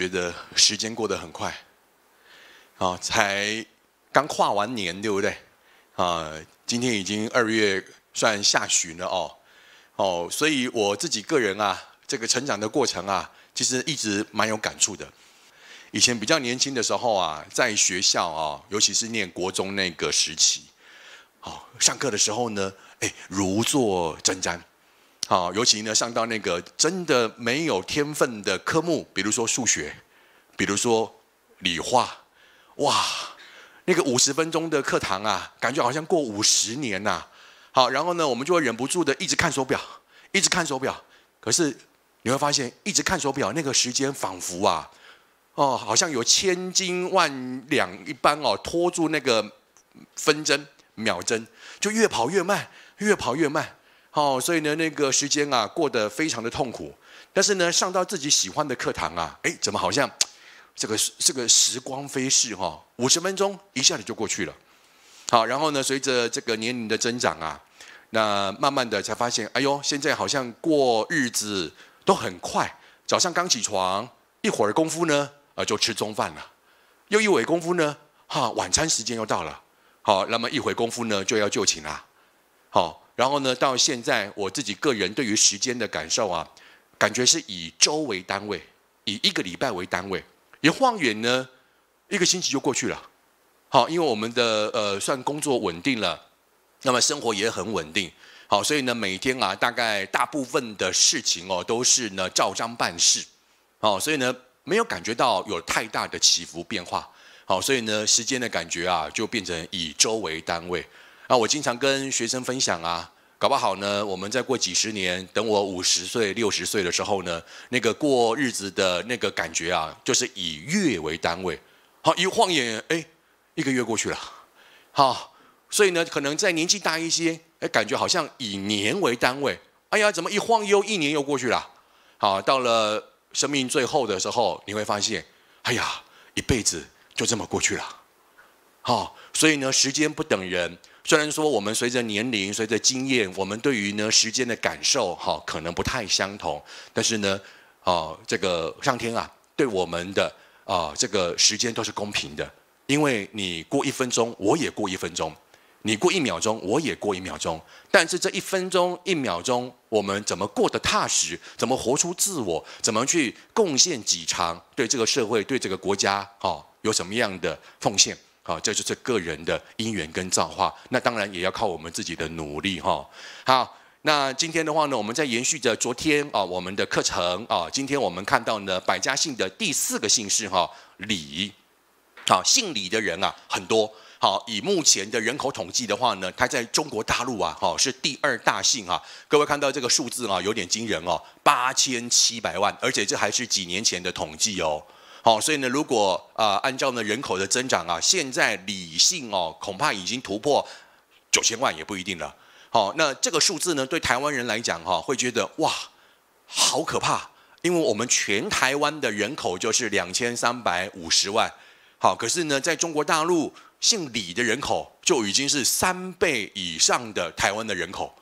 觉得时间过得很快，啊，才刚跨完年，对不对？啊，今天已经二月，算下旬了哦，哦，所以我自己个人啊，这个成长的过程啊，其实一直蛮有感触的。以前比较年轻的时候啊，在学校啊，尤其是念国中那个时期，好上课的时候呢，哎，如坐针毡。好，尤其呢，上到那个真的没有天分的科目，比如说数学，比如说理化，哇，那个五十分钟的课堂啊，感觉好像过五十年呐。好，然后呢，我们就会忍不住的一直看手表，一直看手表。可是你会发现，一直看手表，那个时间仿佛啊，哦，好像有千斤万两一般哦，拖住那个分针、秒针，就越跑越慢，越跑越慢。好，所以呢，那个时间啊，过得非常的痛苦。但是呢，上到自己喜欢的课堂啊，哎，怎么好像这个这个时光飞逝哈？五十分钟一下子就过去了。好，然后呢，随着这个年龄的增长啊，那慢慢的才发现，哎呦，现在好像过日子都很快。早上刚起床，一会儿功夫呢，啊，就吃中饭了。又一会功夫呢，哈，晚餐时间又到了。好，那么一会功夫呢，就要就寝了。好。然后呢，到现在我自己个人对于时间的感受啊，感觉是以周为单位，以一个礼拜为单位，一晃眼呢，一个星期就过去了。好，因为我们的呃算工作稳定了，那么生活也很稳定。好，所以呢，每天啊，大概大部分的事情哦，都是呢照章办事。好，所以呢，没有感觉到有太大的起伏变化。好，所以呢，时间的感觉啊，就变成以周为单位。那我经常跟学生分享啊。搞不好呢，我们再过几十年，等我五十岁、六十岁的时候呢，那个过日子的那个感觉啊，就是以月为单位，好一晃眼，哎，一个月过去了，好，所以呢，可能在年纪大一些，哎，感觉好像以年为单位，哎呀，怎么一晃又一年又过去了，好，到了生命最后的时候，你会发现，哎呀，一辈子就这么过去了，好，所以呢，时间不等人。虽然说我们随着年龄、随着经验，我们对于呢时间的感受哈，可能不太相同。但是呢，哦，这个上天啊，对我们的啊这个时间都是公平的。因为你过一分钟，我也过一分钟；你过一秒钟，我也过一秒钟。但是这一分钟、一秒钟，我们怎么过得踏实？怎么活出自我？怎么去贡献几长？对这个社会、对这个国家，哦，有什么样的奉献？好，这就是个人的因缘跟造化，那当然也要靠我们自己的努力哈。好，那今天的话呢，我们在延续着昨天啊，我们的课程啊，今天我们看到呢，百家姓的第四个姓氏哈，李。好，姓李的人啊很多。好，以目前的人口统计的话呢，它在中国大陆啊，好是第二大姓哈。各位看到这个数字啊，有点惊人哦，八千七百万，而且这还是几年前的统计哦。好，所以呢，如果啊，按照呢人口的增长啊，现在李姓哦，恐怕已经突破九千万也不一定了。好，那这个数字呢，对台湾人来讲哈，会觉得哇，好可怕，因为我们全台湾的人口就是两千三百五十万。好，可是呢，在中国大陆姓李的人口就已经是三倍以上的台湾的人口。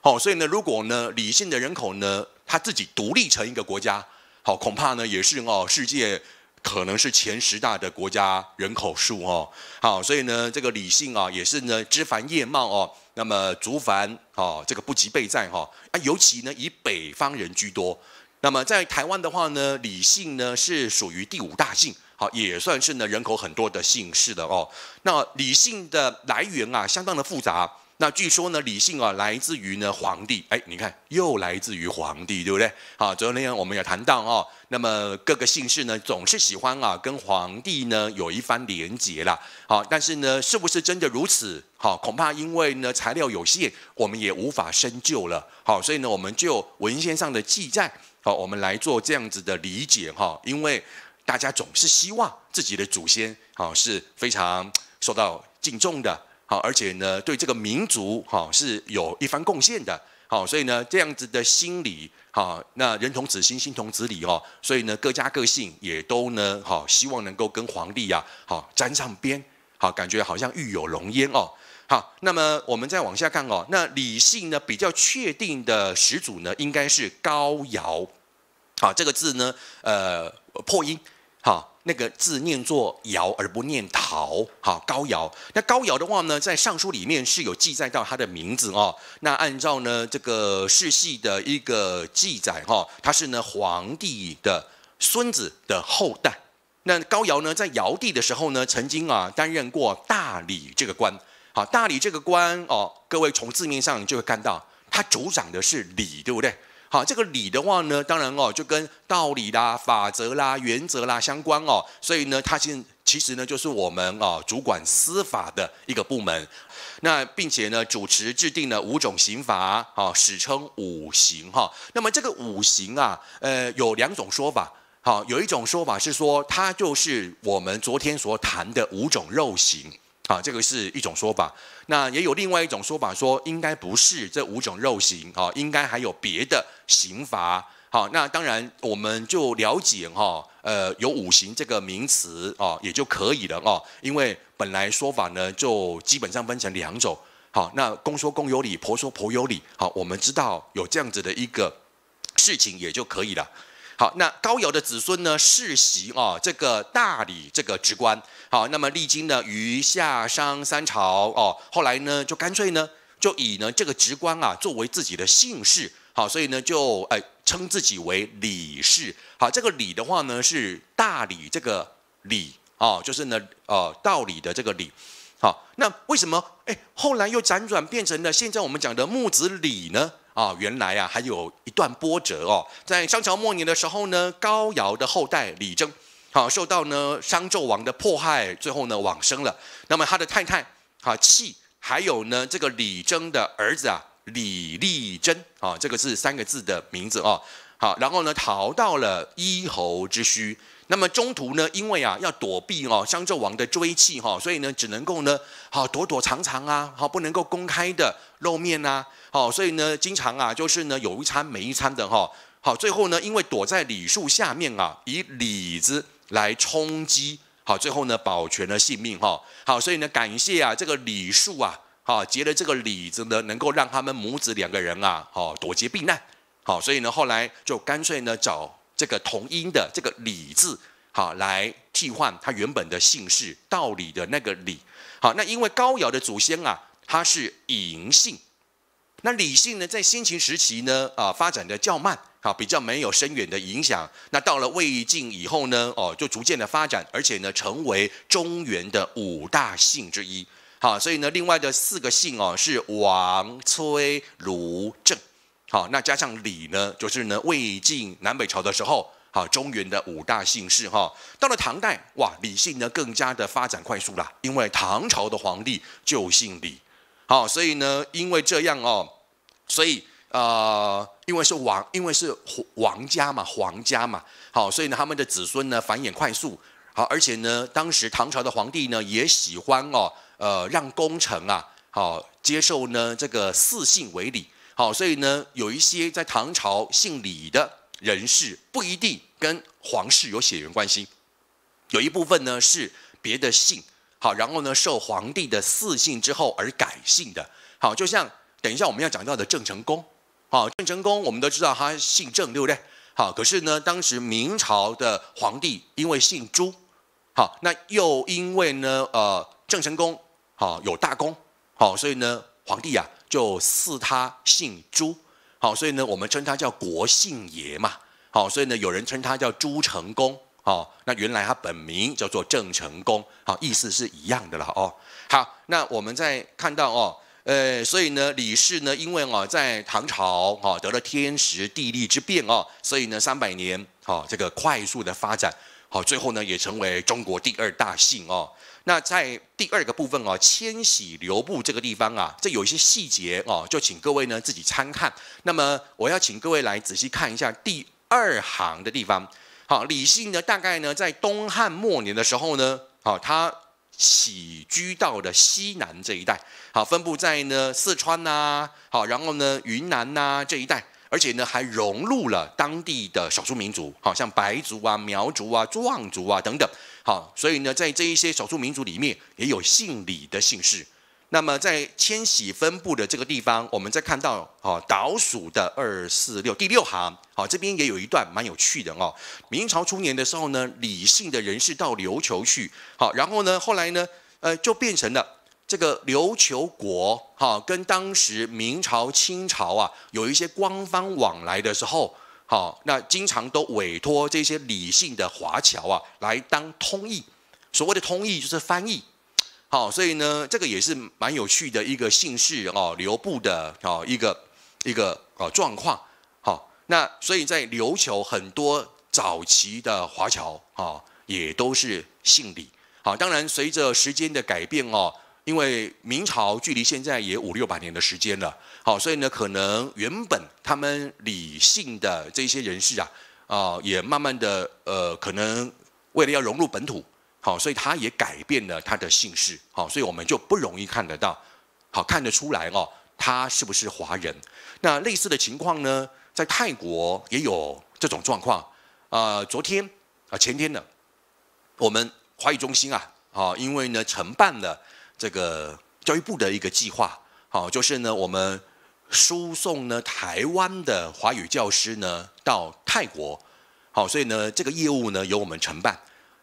好，所以呢，如果呢李姓的人口呢，他自己独立成一个国家，好，恐怕呢也是哦，世界。可能是前十大的国家人口数哦，好，所以呢，这个李姓啊，也是呢枝繁叶茂哦，那么族繁哦，这个不及备战哈，啊，尤其呢以北方人居多，那么在台湾的话呢，李姓呢是属于第五大姓，好，也算是呢人口很多的姓氏的哦，那李姓的来源啊相当的复杂。那据说呢，李姓啊来自于呢皇帝，哎，你看又来自于皇帝，对不对？好，昨天我们也谈到哦，那么各个姓氏呢总是喜欢啊跟皇帝呢有一番连结啦。好，但是呢是不是真的如此？好，恐怕因为呢材料有限，我们也无法深究了。好，所以呢我们就文献上的记载，好，我们来做这样子的理解哈，因为大家总是希望自己的祖先好是非常受到敬重的。好，而且呢，对这个民族哈是有一番贡献的。好，所以呢，这样子的心理哈，那人同子心，心同子理哦。所以呢，各家各姓也都呢哈，希望能够跟皇帝呀好沾上边，好感觉好像玉有龙烟哦。好，那么我们再往下看哦，那李姓呢比较确定的始祖呢，应该是高尧。好，这个字呢，呃，破音，好。那个字念作尧而不念陶，好高尧。那高尧的话呢，在《尚书》里面是有记载到他的名字哦。那按照呢这个世系的一个记载，哈，他是呢皇帝的孙子的后代。那高尧呢，在尧帝的时候呢，曾经啊担任过大理这个官。好，大理这个官哦，各位从字面上就会看到，他主掌的是礼，对不对？好，这个礼的话呢，当然哦，就跟道理啦、法则啦、原则啦相关哦，所以呢，它现其实呢，就是我们哦主管司法的一个部门，那并且呢主持制定了五种刑罚，啊，史称五刑哈。那么这个五刑啊，呃，有两种说法，好，有一种说法是说它就是我们昨天所谈的五种肉刑，啊，这个是一种说法。那也有另外一种说法，说应该不是这五种肉刑啊，应该还有别的刑罚。好，那当然我们就了解哈，呃，有五行这个名词啊，也就可以了哦，因为本来说法呢，就基本上分成两种。好，那公说公有理，婆说婆有理。好，我们知道有这样子的一个事情也就可以了。好，那高尧的子孙呢，世袭哦，这个大理这个职官。好，那么历经呢，余夏商三朝哦，后来呢，就干脆呢，就以呢这个职官啊作为自己的姓氏。好，所以呢就哎称自己为李氏。好，这个李的话呢是大理这个李哦，就是呢呃道理的这个李。好，那为什么哎后来又辗转变成了现在我们讲的木子李呢？啊，原来啊，还有一段波折哦。在商朝末年的时候呢，高尧的后代李征，好受到呢商纣王的迫害，最后呢往生了。那么他的太太啊，契，还有呢这个李征的儿子啊，李立贞啊，这个是三个字的名字哦。好，然后呢逃到了一侯之墟。那么中途呢，因为啊要躲避哦商纣王的追击哈，所以呢只能够呢好躲躲藏藏啊，好不能够公开的露面啊，好所以呢经常啊就是呢有一餐没一餐的哈，好最后呢因为躲在李树下面啊，以李子来充饥，好最后呢保全了性命哈，好所以呢感谢啊这个李树啊，好结了这个李子呢，能够让他们母子两个人啊好躲劫避难，好所以呢后来就干脆呢找。这个同音的这个“李”字，好来替换他原本的姓氏“道理”的那个“李”。好，那因为高尧的祖先啊，他是嬴姓。那李姓呢，在先秦时期呢，啊发展的较慢，好比较没有深远的影响。那到了魏晋以后呢，哦就逐渐的发展，而且呢成为中原的五大姓之一。好，所以呢，另外的四个姓哦是王、崔、卢、郑。好，那加上李呢，就是呢魏晋南北朝的时候，好中原的五大姓氏哈，到了唐代哇，李姓呢更加的发展快速啦，因为唐朝的皇帝就姓李，好，所以呢因为这样哦，所以呃，因为是王因为是皇王家嘛皇家嘛，好，所以呢他们的子孙呢繁衍快速，好，而且呢当时唐朝的皇帝呢也喜欢哦，呃让功臣啊好接受呢这个四姓为礼。好，所以呢，有一些在唐朝姓李的人士不一定跟皇室有血缘关系，有一部分呢是别的姓，好，然后呢受皇帝的赐姓之后而改姓的，好，就像等一下我们要讲到的郑成功，好，郑成功我们都知道他姓郑，对不对？好，可是呢，当时明朝的皇帝因为姓朱，好，那又因为呢，呃，郑成功好有大功，好，所以呢，皇帝呀。就赐他姓朱，好，所以呢，我们称他叫国姓爷嘛，好，所以呢，有人称他叫朱成功，好，那原来他本名叫做郑成功，好，意思是一样的了哦，好，那我们再看到哦，呃，所以呢，李氏呢，因为哦，在唐朝哦，得了天时地利之便哦，所以呢，三百年哦，这个快速的发展，好，最后呢，也成为中国第二大姓哦。那在第二个部分哦，迁徙流布这个地方啊，这有一些细节哦，就请各位呢自己参看。那么我要请各位来仔细看一下第二行的地方。好，李姓呢，大概呢在东汉末年的时候呢，好，他起居到了西南这一带，好，分布在呢四川呐，好，然后呢云南呐这一带，而且呢还融入了当地的少数民族，好，像白族啊、苗族啊、壮族啊等等。好，所以呢，在这一些少数民族里面，也有姓李的姓氏。那么，在迁徙分布的这个地方，我们在看到，哦，倒数的二四六第六行，好，这边也有一段蛮有趣的哦。明朝初年的时候呢，李姓的人士到琉球去，好，然后呢，后来呢，呃，就变成了这个琉球国，哈，跟当时明朝、清朝啊，有一些官方往来的时候。好，那经常都委托这些李姓的华侨啊来当通译，所谓的通译就是翻译。好，所以呢，这个也是蛮有趣的一个姓氏哦，刘布的哦一个一个哦状况。好，那所以在琉球很多早期的华侨啊，也都是姓李。好，当然随着时间的改变哦。因为明朝距离现在也五六百年的时间了，好，所以呢，可能原本他们李姓的这些人士啊，啊，也慢慢的，呃，可能为了要融入本土，好，所以他也改变了他的姓氏，好，所以我们就不容易看得到，好，看得出来哦，他是不是华人？那类似的情况呢，在泰国也有这种状况，啊，昨天啊，前天的，我们华语中心啊，啊，因为呢，承办了。这个教育部的一个计划，好，就是呢，我们输送呢台湾的华语教师呢到泰国，好，所以呢，这个业务呢由我们承办。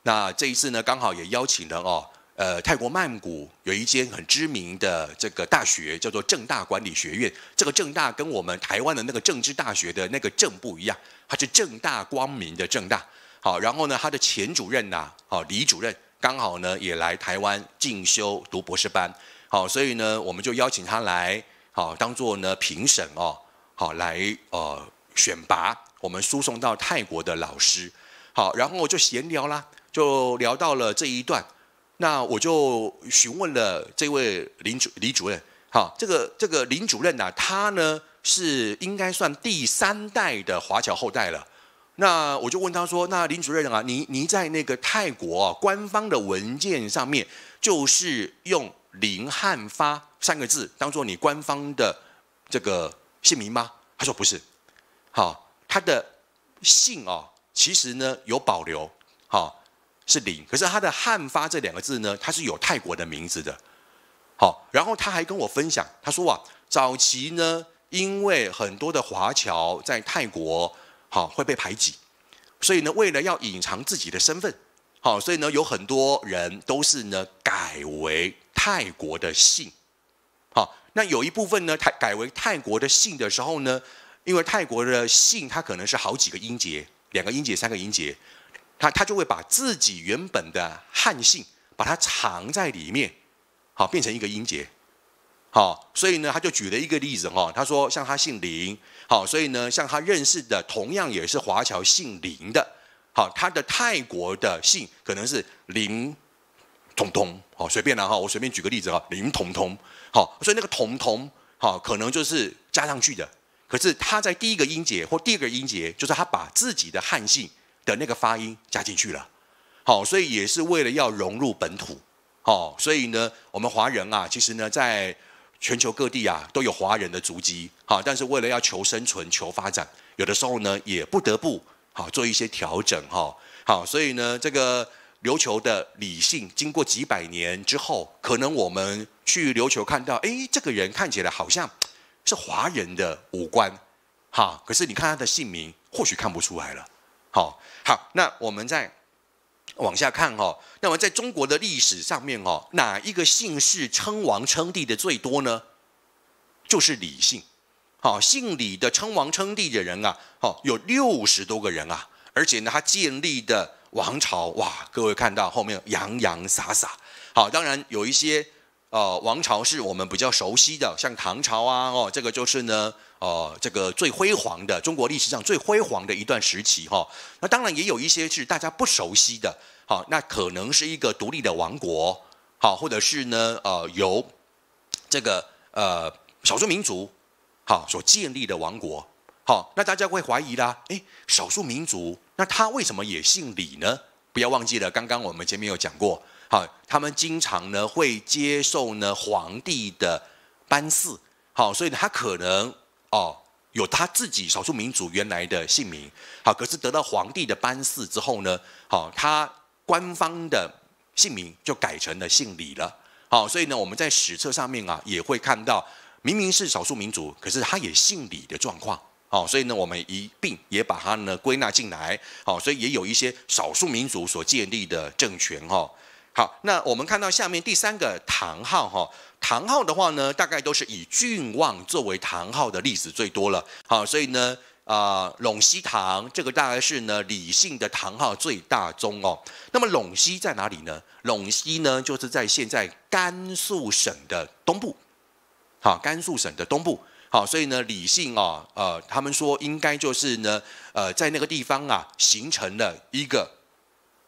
那这一次呢，刚好也邀请了哦，呃，泰国曼谷有一间很知名的这个大学，叫做正大管理学院。这个正大跟我们台湾的那个政治大学的那个正不一样，它是正大光明的正大。好，然后呢，他的前主任呐，哦，李主任。刚好呢，也来台湾进修读博士班，好，所以呢，我们就邀请他来，好，当做呢评审哦，好来呃选拔我们输送到泰国的老师，好，然后就闲聊啦，就聊到了这一段，那我就询问了这位林主李主任，好，这个这个林主任呐，他呢是应该算第三代的华侨后代了。那我就问他说：“那林主任啊，你你在那个泰国官方的文件上面，就是用林汉发三个字当做你官方的这个姓名吗？”他说：“不是，好，他的姓啊，其实呢有保留，好是林，可是他的汉发这两个字呢，他是有泰国的名字的，好。然后他还跟我分享，他说啊，早期呢，因为很多的华侨在泰国。”好会被排挤，所以呢，为了要隐藏自己的身份，好，所以呢，有很多人都是呢改为泰国的姓，好，那有一部分呢，他改为泰国的姓的时候呢，因为泰国的姓它可能是好几个音节，两个音节、三个音节，他他就会把自己原本的汉姓把它藏在里面，好，变成一个音节。好，所以呢，他就举了一个例子哈。他说，像他姓林，好，所以呢，像他认识的同样也是华侨姓林的，好，他的泰国的姓可能是林彤彤，好，随便了哈，我随便举个例子哈，林彤彤，好，所以那个彤彤，好，可能就是加上去的。可是他在第一个音节或第二个音节，就是他把自己的汉姓的那个发音加进去了，好，所以也是为了要融入本土，好，所以呢，我们华人啊，其实呢，在全球各地啊，都有华人的足迹，好，但是为了要求生存、求发展，有的时候呢，也不得不好做一些调整，哈，好，所以呢，这个琉球的理性，经过几百年之后，可能我们去琉球看到，哎，这个人看起来好像是华人的五官，哈，可是你看他的姓名，或许看不出来了，好，好，那我们在。往下看哈，那么在中国的历史上面哦，哪一个姓氏称王称帝的最多呢？就是李姓，好，姓李的称王称帝的人啊，好有六十多个人啊，而且呢，他建立的王朝哇，各位看到后面洋洋洒洒，好，当然有一些呃王朝是我们比较熟悉的，像唐朝啊，哦，这个就是呢。哦，这个最辉煌的中国历史上最辉煌的一段时期哈，那当然也有一些是大家不熟悉的，好，那可能是一个独立的王国，好，或者是呢，呃，由这个呃少数民族好所建立的王国，好，那大家会怀疑啦，哎，少数民族那他为什么也姓李呢？不要忘记了，刚刚我们前面有讲过，好，他们经常呢会接受呢皇帝的班赐，好，所以他可能。哦，有他自己少数民族原来的姓名，好，可是得到皇帝的班赐之后呢，好，他官方的姓名就改成了姓李了，好，所以呢，我们在史册上面啊也会看到，明明是少数民族，可是他也姓李的状况，好，所以呢，我们一并也把它呢归纳进来，好，所以也有一些少数民族所建立的政权，哈。好，那我们看到下面第三个唐号哈，唐号的话呢，大概都是以郡望作为唐号的例子最多了。好，所以呢，啊，陇西唐这个大概是呢李姓的唐号最大宗哦。那么陇西在哪里呢？陇西呢就是在现在甘肃省的东部，好，甘肃省的东部。好，所以呢李姓啊，呃，他们说应该就是呢，呃，在那个地方啊，形成了一个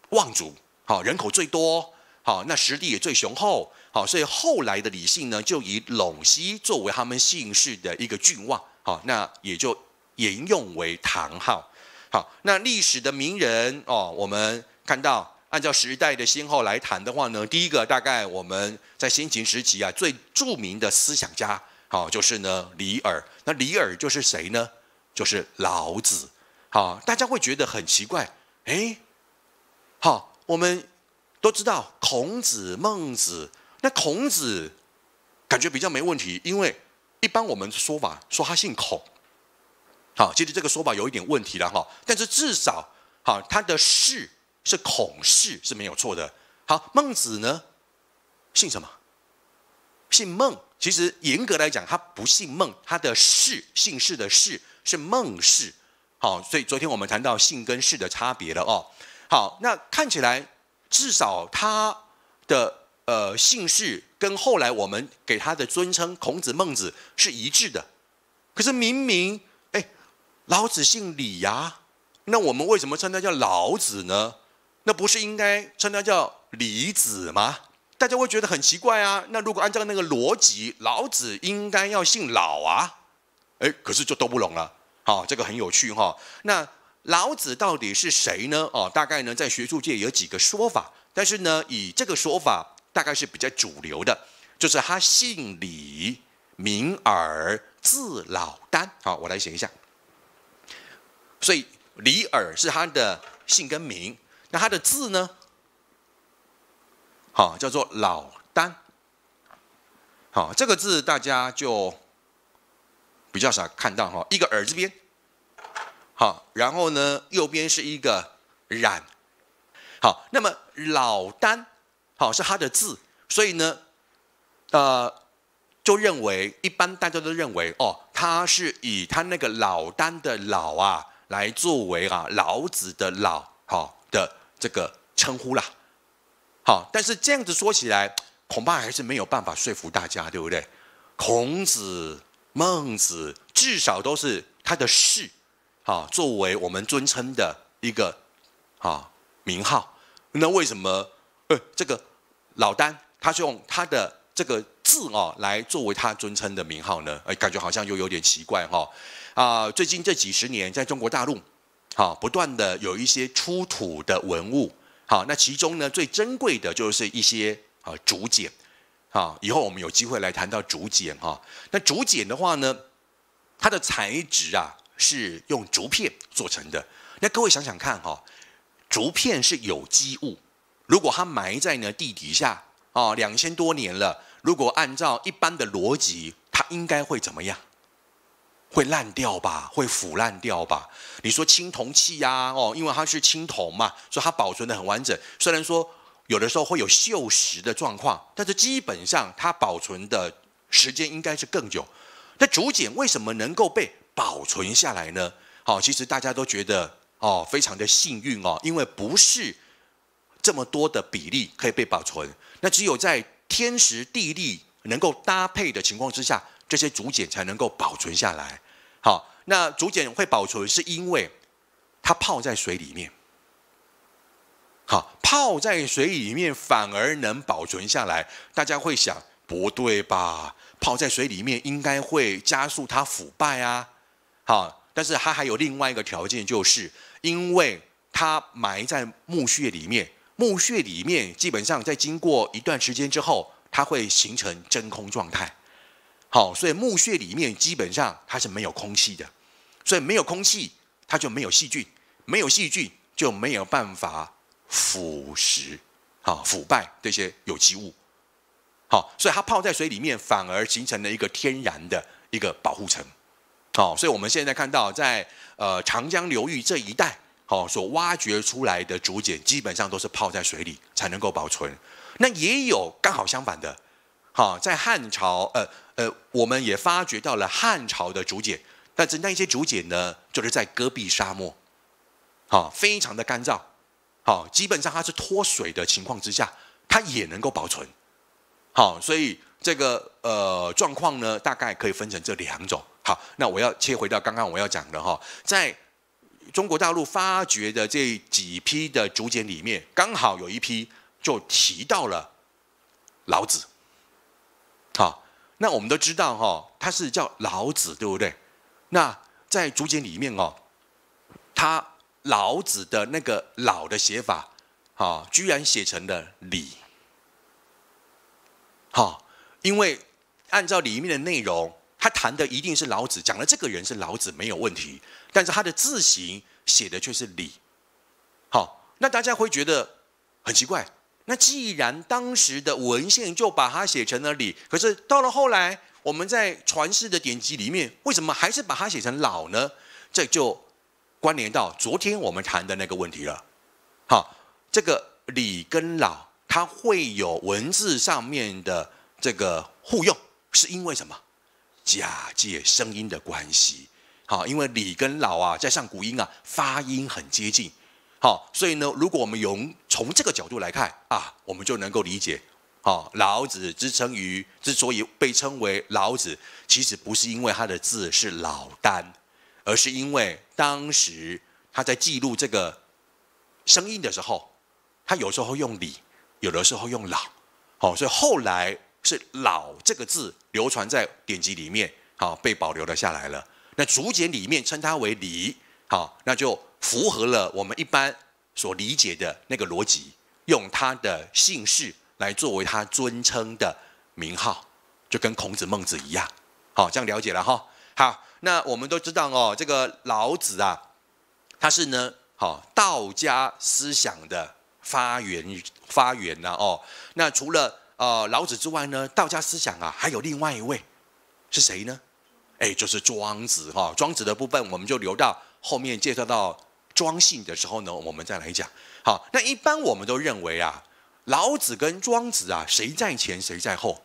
望族。好，人口最多，好，那实力也最雄厚，好，所以后来的李姓呢，就以陇西作为他们姓氏的一个郡望，好，那也就沿用为唐号。好，那历史的名人哦，我们看到按照时代的先后来谈的话呢，第一个大概我们在先秦时期啊，最著名的思想家，好，就是呢李耳。那李耳就是谁呢？就是老子。好，大家会觉得很奇怪，哎，好。我们都知道孔子、孟子。那孔子感觉比较没问题，因为一般我们说法说他姓孔，好，其实这个说法有一点问题了哈。但是至少好，他的氏是孔氏是没有错的。好，孟子呢姓什么？姓孟。其实严格来讲，他不姓孟，他的氏姓氏的氏是孟氏。好，所以昨天我们谈到姓跟氏的差别了哦。好，那看起来至少他的呃姓氏跟后来我们给他的尊称孔子、孟子是一致的。可是明明哎，老子姓李呀，那我们为什么称他叫老子呢？那不是应该称他叫李子吗？大家会觉得很奇怪啊。那如果按照那个逻辑，老子应该要姓老啊。哎，可是就都不拢了。好，这个很有趣哈。那。老子到底是谁呢？哦，大概呢，在学术界有几个说法，但是呢，以这个说法大概是比较主流的，就是他姓李，名耳，字老丹。好，我来写一下。所以李耳是他的姓跟名，那他的字呢？好，叫做老丹。好，这个字大家就比较少看到哈，一个耳字边。好，然后呢，右边是一个“染”，好，那么“老丹，好是他的字，所以呢，呃，就认为一般大家都认为哦，他是以他那个“老丹的“老”啊，来作为啊老子的“老”好，的这个称呼啦。好，但是这样子说起来，恐怕还是没有办法说服大家，对不对？孔子、孟子，至少都是他的士。好，作为我们尊称的一个啊名号，那为什么呃这个老丹，他是用他的这个字哦来作为他尊称的名号呢？哎，感觉好像又有点奇怪哈。啊，最近这几十年，在中国大陆，啊，不断的有一些出土的文物，好，那其中呢最珍贵的就是一些啊竹简，啊，以后我们有机会来谈到竹简哈。那竹简的话呢，它的材质啊。是用竹片做成的。那各位想想看哈，竹片是有机物，如果它埋在呢地底下啊，两千多年了。如果按照一般的逻辑，它应该会怎么样？会烂掉吧？会腐烂掉吧？你说青铜器呀，哦，因为它是青铜嘛，所以它保存的很完整。虽然说有的时候会有锈蚀的状况，但是基本上它保存的时间应该是更久。那竹简为什么能够被？保存下来呢？好，其实大家都觉得哦，非常的幸运哦，因为不是这么多的比例可以被保存。那只有在天时地利能够搭配的情况之下，这些竹简才能够保存下来。好，那竹简会保存是因为它泡在水里面。好，泡在水里面反而能保存下来。大家会想不对吧？泡在水里面应该会加速它腐败啊。好，但是它还有另外一个条件，就是因为它埋在墓穴里面，墓穴里面基本上在经过一段时间之后，它会形成真空状态。好，所以墓穴里面基本上它是没有空气的，所以没有空气，它就没有细菌，没有细菌就没有办法腐蚀、好腐败这些有机物。好，所以它泡在水里面，反而形成了一个天然的一个保护层。好，所以我们现在看到，在呃长江流域这一带，哦所挖掘出来的竹简，基本上都是泡在水里才能够保存。那也有刚好相反的，好在汉朝，呃呃，我们也发掘到了汉朝的竹简，但是那一些竹简呢，就是在戈壁沙漠，好非常的干燥，好基本上它是脱水的情况之下，它也能够保存。好，所以。这个呃状况呢，大概可以分成这两种。好，那我要切回到刚刚我要讲的哈，在中国大陆发掘的这几批的竹简里面，刚好有一批就提到了老子。好，那我们都知道哈，他是叫老子，对不对？那在竹简里面哦，他老子的那个“老”的写法，啊，居然写成了“李”。好。因为按照里面的内容，他谈的一定是老子讲的这个人是老子没有问题，但是他的字形写的却是“李”。好，那大家会觉得很奇怪。那既然当时的文献就把它写成了“李”，可是到了后来，我们在传世的典籍里面，为什么还是把它写成“老”呢？这就关联到昨天我们谈的那个问题了。好，这个“李”跟“老”，它会有文字上面的。这个互用是因为什么？假借声音的关系，好，因为“李”跟“老”啊，在上古音啊，发音很接近，好，所以呢，如果我们用从这个角度来看啊，我们就能够理解，好，老子之称于之所以被称为老子，其实不是因为他的字是“老丹”，而是因为当时他在记录这个声音的时候，他有时候用“李”，有的时候用“老”，好，所以后来。是“老”这个字流传在典籍里面，好被保留了下来了。那竹简里面称它为“黎”，好那就符合了我们一般所理解的那个逻辑，用他的姓氏来作为他尊称的名号，就跟孔子、孟子一样。好，这样了解了哈。好，那我们都知道哦，这个老子啊，他是呢，好道家思想的发源发源呐哦。那除了啊，老子之外呢，道家思想啊，还有另外一位是谁呢？哎，就是庄子哈。庄子的部分，我们就留到后面介绍到庄姓的时候呢，我们再来讲。好，那一般我们都认为啊，老子跟庄子啊，谁在前谁在后？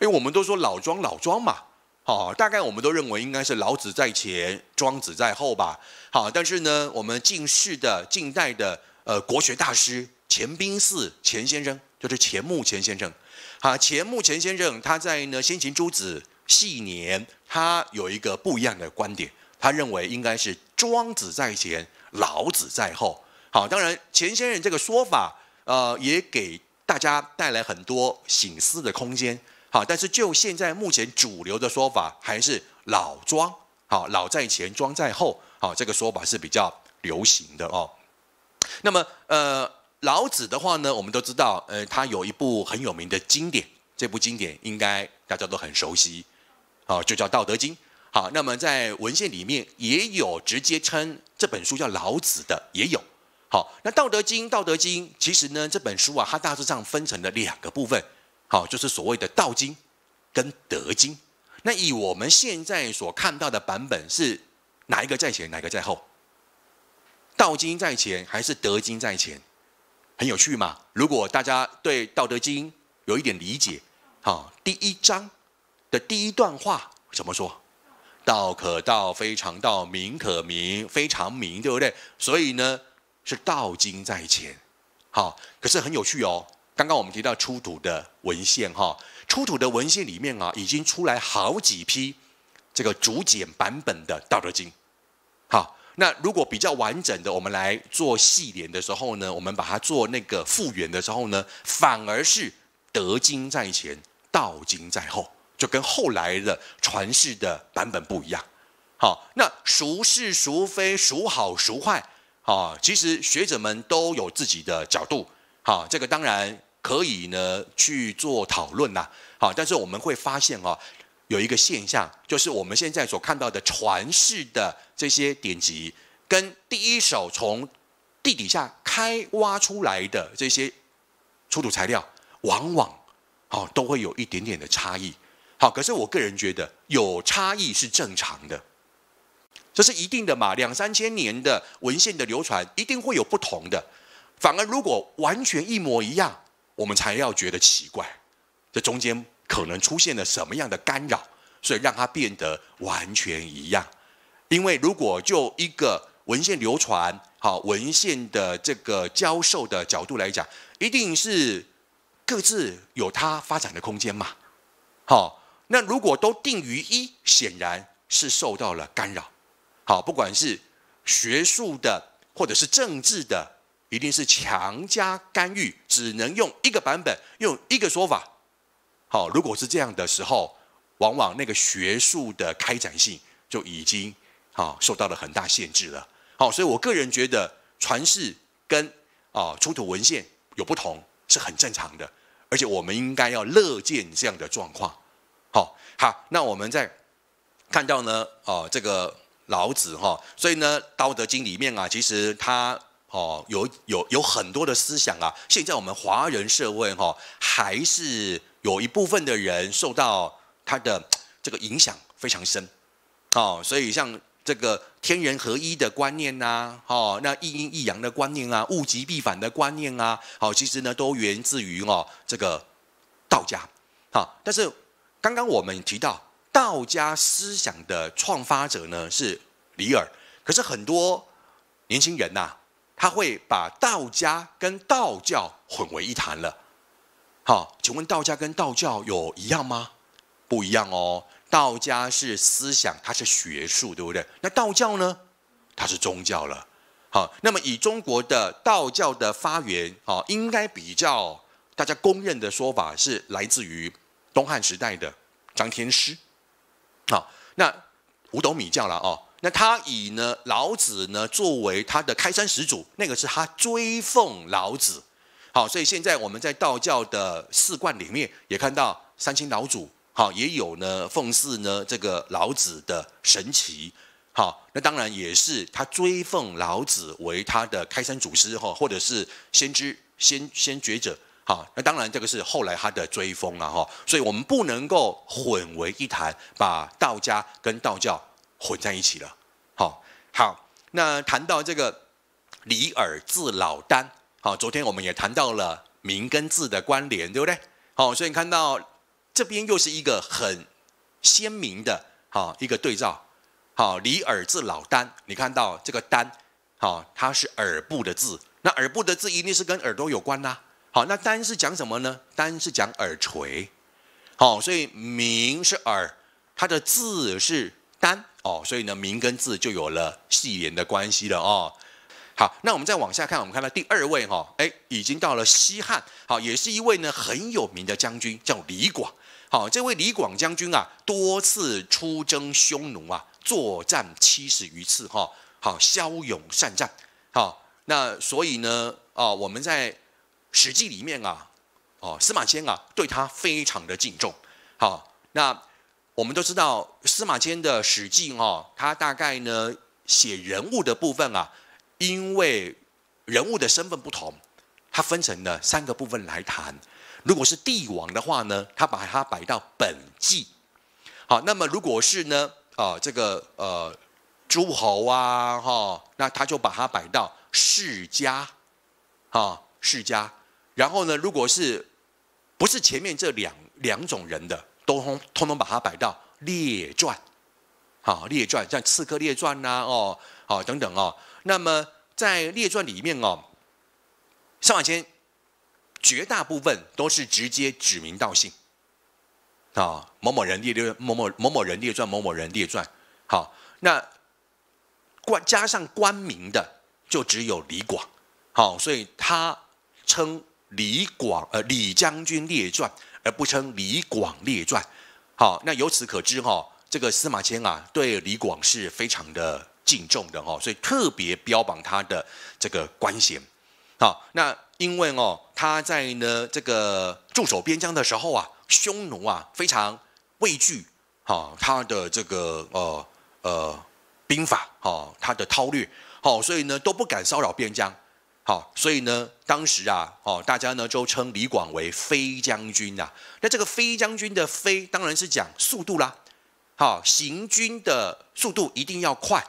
因为我们都说老庄老庄嘛，哦，大概我们都认为应该是老子在前，庄子在后吧。好，但是呢，我们近世的、近代的呃国学大师。钱宾四钱先生就是钱穆钱先生，哈，钱穆钱先生他在呢《先秦诸子系年》，他有一个不一样的观点，他认为应该是庄子在前，老子在后。好，当然钱先生这个说法，呃，也给大家带来很多醒思的空间。好，但是就现在目前主流的说法，还是老庄。好，老在前，庄在后。好，这个说法是比较流行的哦。那么，呃。老子的话呢，我们都知道，呃，他有一部很有名的经典，这部经典应该大家都很熟悉，好，就叫《道德经》。好，那么在文献里面也有直接称这本书叫《老子》的，也有。好，那《道德经》，《道德经》其实呢，这本书啊，它大致上分成了两个部分，好，就是所谓的“道经”跟“德经”。那以我们现在所看到的版本是哪一个在前，哪个在后？“道经”在前，还是“德经”在前？很有趣嘛！如果大家对《道德经》有一点理解，好，第一章的第一段话怎么说？道可道，非常道；名可名，非常名，对不对？所以呢，是道经在前，好，可是很有趣哦。刚刚我们提到出土的文献，哈，出土的文献里面啊，已经出来好几批这个竹简版本的《道德经》，好。那如果比较完整的，我们来做系联的时候呢，我们把它做那个复原的时候呢，反而是德经在前，道经在后，就跟后来的传世的版本不一样。好，那孰是孰非，孰好孰坏？啊，其实学者们都有自己的角度。好，这个当然可以呢去做讨论呐。好，但是我们会发现哦，有一个现象，就是我们现在所看到的传世的。这些典籍跟第一手从地底下开挖出来的这些出土材料，往往哦都会有一点点的差异。好，可是我个人觉得有差异是正常的，这是一定的嘛？两三千年的文献的流传，一定会有不同的。反而如果完全一模一样，我们才要觉得奇怪。这中间可能出现了什么样的干扰，所以让它变得完全一样。因为如果就一个文献流传、好文献的这个教授的角度来讲，一定是各自有它发展的空间嘛。好，那如果都定于一，显然是受到了干扰。好，不管是学术的或者是政治的，一定是强加干预，只能用一个版本，用一个说法。好，如果是这样的时候，往往那个学术的开展性就已经。好，受到了很大限制了。好，所以我个人觉得传世跟啊出土文献有不同是很正常的，而且我们应该要乐见这样的状况。好好，那我们在看到呢，哦，这个老子哈，所以呢，《道德经》里面啊，其实它哦有有有很多的思想啊，现在我们华人社会哈，还是有一部分的人受到它的这个影响非常深。哦，所以像。这个天人合一的观念呐，哦，那一阴一阳的观念啊，物极必反的观念啊，好，其实呢都源自于哦这个道家，好，但是刚刚我们提到道家思想的创发者呢是李耳，可是很多年轻人呐，他会把道家跟道教混为一谈了，好，请问道家跟道教有一样吗？不一样哦。道家是思想，它是学术，对不对？那道教呢？它是宗教了。好，那么以中国的道教的发源，啊，应该比较大家公认的说法是来自于东汉时代的张天师。好，那五斗米教了哦，那他以呢老子呢作为他的开山始祖，那个是他追奉老子。好，所以现在我们在道教的四观里面也看到三清老祖。好，也有呢，奉祀呢这个老子的神奇，好，那当然也是他追奉老子为他的开山祖师哈，或者是先知、先先觉者，好，那当然这个是后来他的追封了哈，所以我们不能够混为一谈，把道家跟道教混在一起了，好好，那谈到这个李耳字老丹，好，昨天我们也谈到了名跟字的关联，对不对？好，所以你看到。这边又是一个很鲜明的哈一个对照，好，李耳字老丹，你看到这个丹，好，它是耳部的字，那耳部的字一定是跟耳朵有关啦。好，那丹是讲什么呢？丹是讲耳垂，好，所以名是耳，它的字是丹，哦，所以呢名跟字就有了系连的关系了哦。好，那我们再往下看，我们看到第二位哈，哎，已经到了西汉，好，也是一位呢很有名的将军叫李广。好，这位李广将军啊，多次出征匈奴啊，作战七十余次，哈，好，骁勇善战，好，那所以呢，哦，我们在《史记》里面啊，哦，司马迁啊，对他非常的敬重，好，那我们都知道司马迁的《史记》哈，他大概呢写人物的部分啊，因为人物的身份不同，他分成了三个部分来谈。如果是帝王的话呢，他把它摆到本纪。好，那么如果是呢，啊，这个呃诸侯啊，哈，那他就把它摆到世家。哦，世家。然后呢，如果是不是前面这两两种人的，都通通通把它摆到列传。好，列传像刺客列传呐，哦，好等等哦。那么在列传里面哦，司马迁。绝大部分都是直接指名道姓，啊，某某人列传，某某某某人列传，某某人列传。好，那官加上官名的就只有李广，好，所以他称李广，呃，李将军列传，而不称李广列传。好，那由此可知，哈，这个司马迁啊，对李广是非常的敬重的，哈，所以特别标榜他的这个官衔。好，那。因为哦，他在呢这个驻守边疆的时候啊，匈奴啊非常畏惧哈他的这个呃呃兵法哈他的韬略好，所以呢都不敢骚扰边疆好，所以呢当时啊哦大家呢就称李广为飞将军呐。那这个飞将军的飞当然是讲速度啦，好行军的速度一定要快，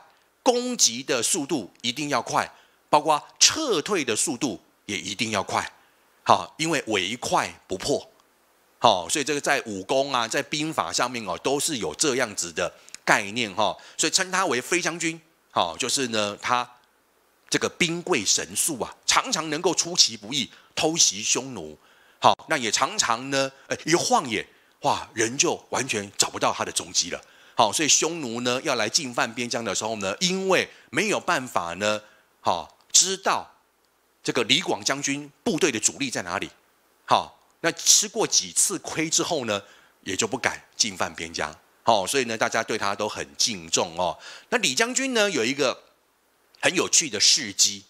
攻击的速度一定要快，包括撤退的速度。也一定要快，好，因为唯快不破，好，所以这个在武功啊，在兵法上面哦，都是有这样子的概念哈，所以称他为飞将军，好，就是呢，他这个兵贵神速啊，常常能够出其不意偷袭匈奴，好，那也常常呢，一晃眼，哇，人就完全找不到他的踪迹了，好，所以匈奴呢，要来进犯边疆的时候呢，因为没有办法呢，好，知道。这个李广将军部队的主力在哪里？好，那吃过几次亏之后呢，也就不敢进犯边疆。好，所以呢，大家对他都很敬重哦。那李将军呢，有一个很有趣的事迹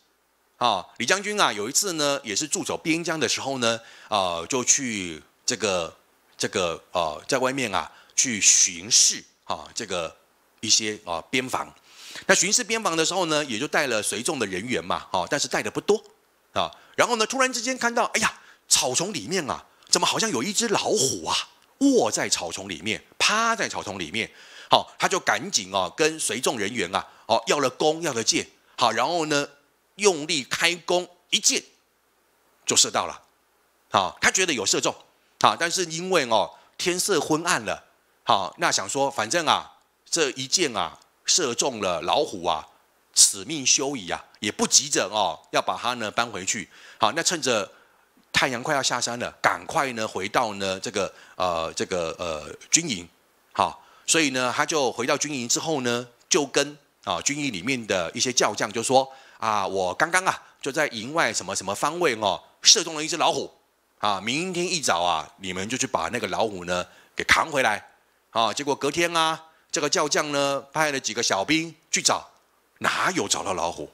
啊。李将军啊，有一次呢，也是驻守边疆的时候呢，啊，就去这个这个啊，在外面啊，去巡视啊，这个一些啊边防。那巡视边防的时候呢，也就带了随从的人员嘛，啊，但是带的不多。啊，然后呢？突然之间看到，哎呀，草丛里面啊，怎么好像有一只老虎啊，卧在草丛里面，趴在草丛里面。好，他就赶紧哦，跟随众人员啊，哦，要了弓，要了箭。好，然后呢，用力开弓，一箭就射到了。好，他觉得有射中。好，但是因为哦，天色昏暗了。好，那想说，反正啊，这一箭啊，射中了老虎啊。使命休矣啊！也不急着哦，要把它呢搬回去。好，那趁着太阳快要下山了，赶快呢回到呢这个呃这个呃军营。好，所以呢他就回到军营之后呢，就跟啊军营里面的一些教将就说啊，我刚刚啊就在营外什么什么方位哦射中了一只老虎啊，明天一早啊你们就去把那个老虎呢给扛回来。啊。结果隔天啊这个教将呢派了几个小兵去找。哪有找到老虎？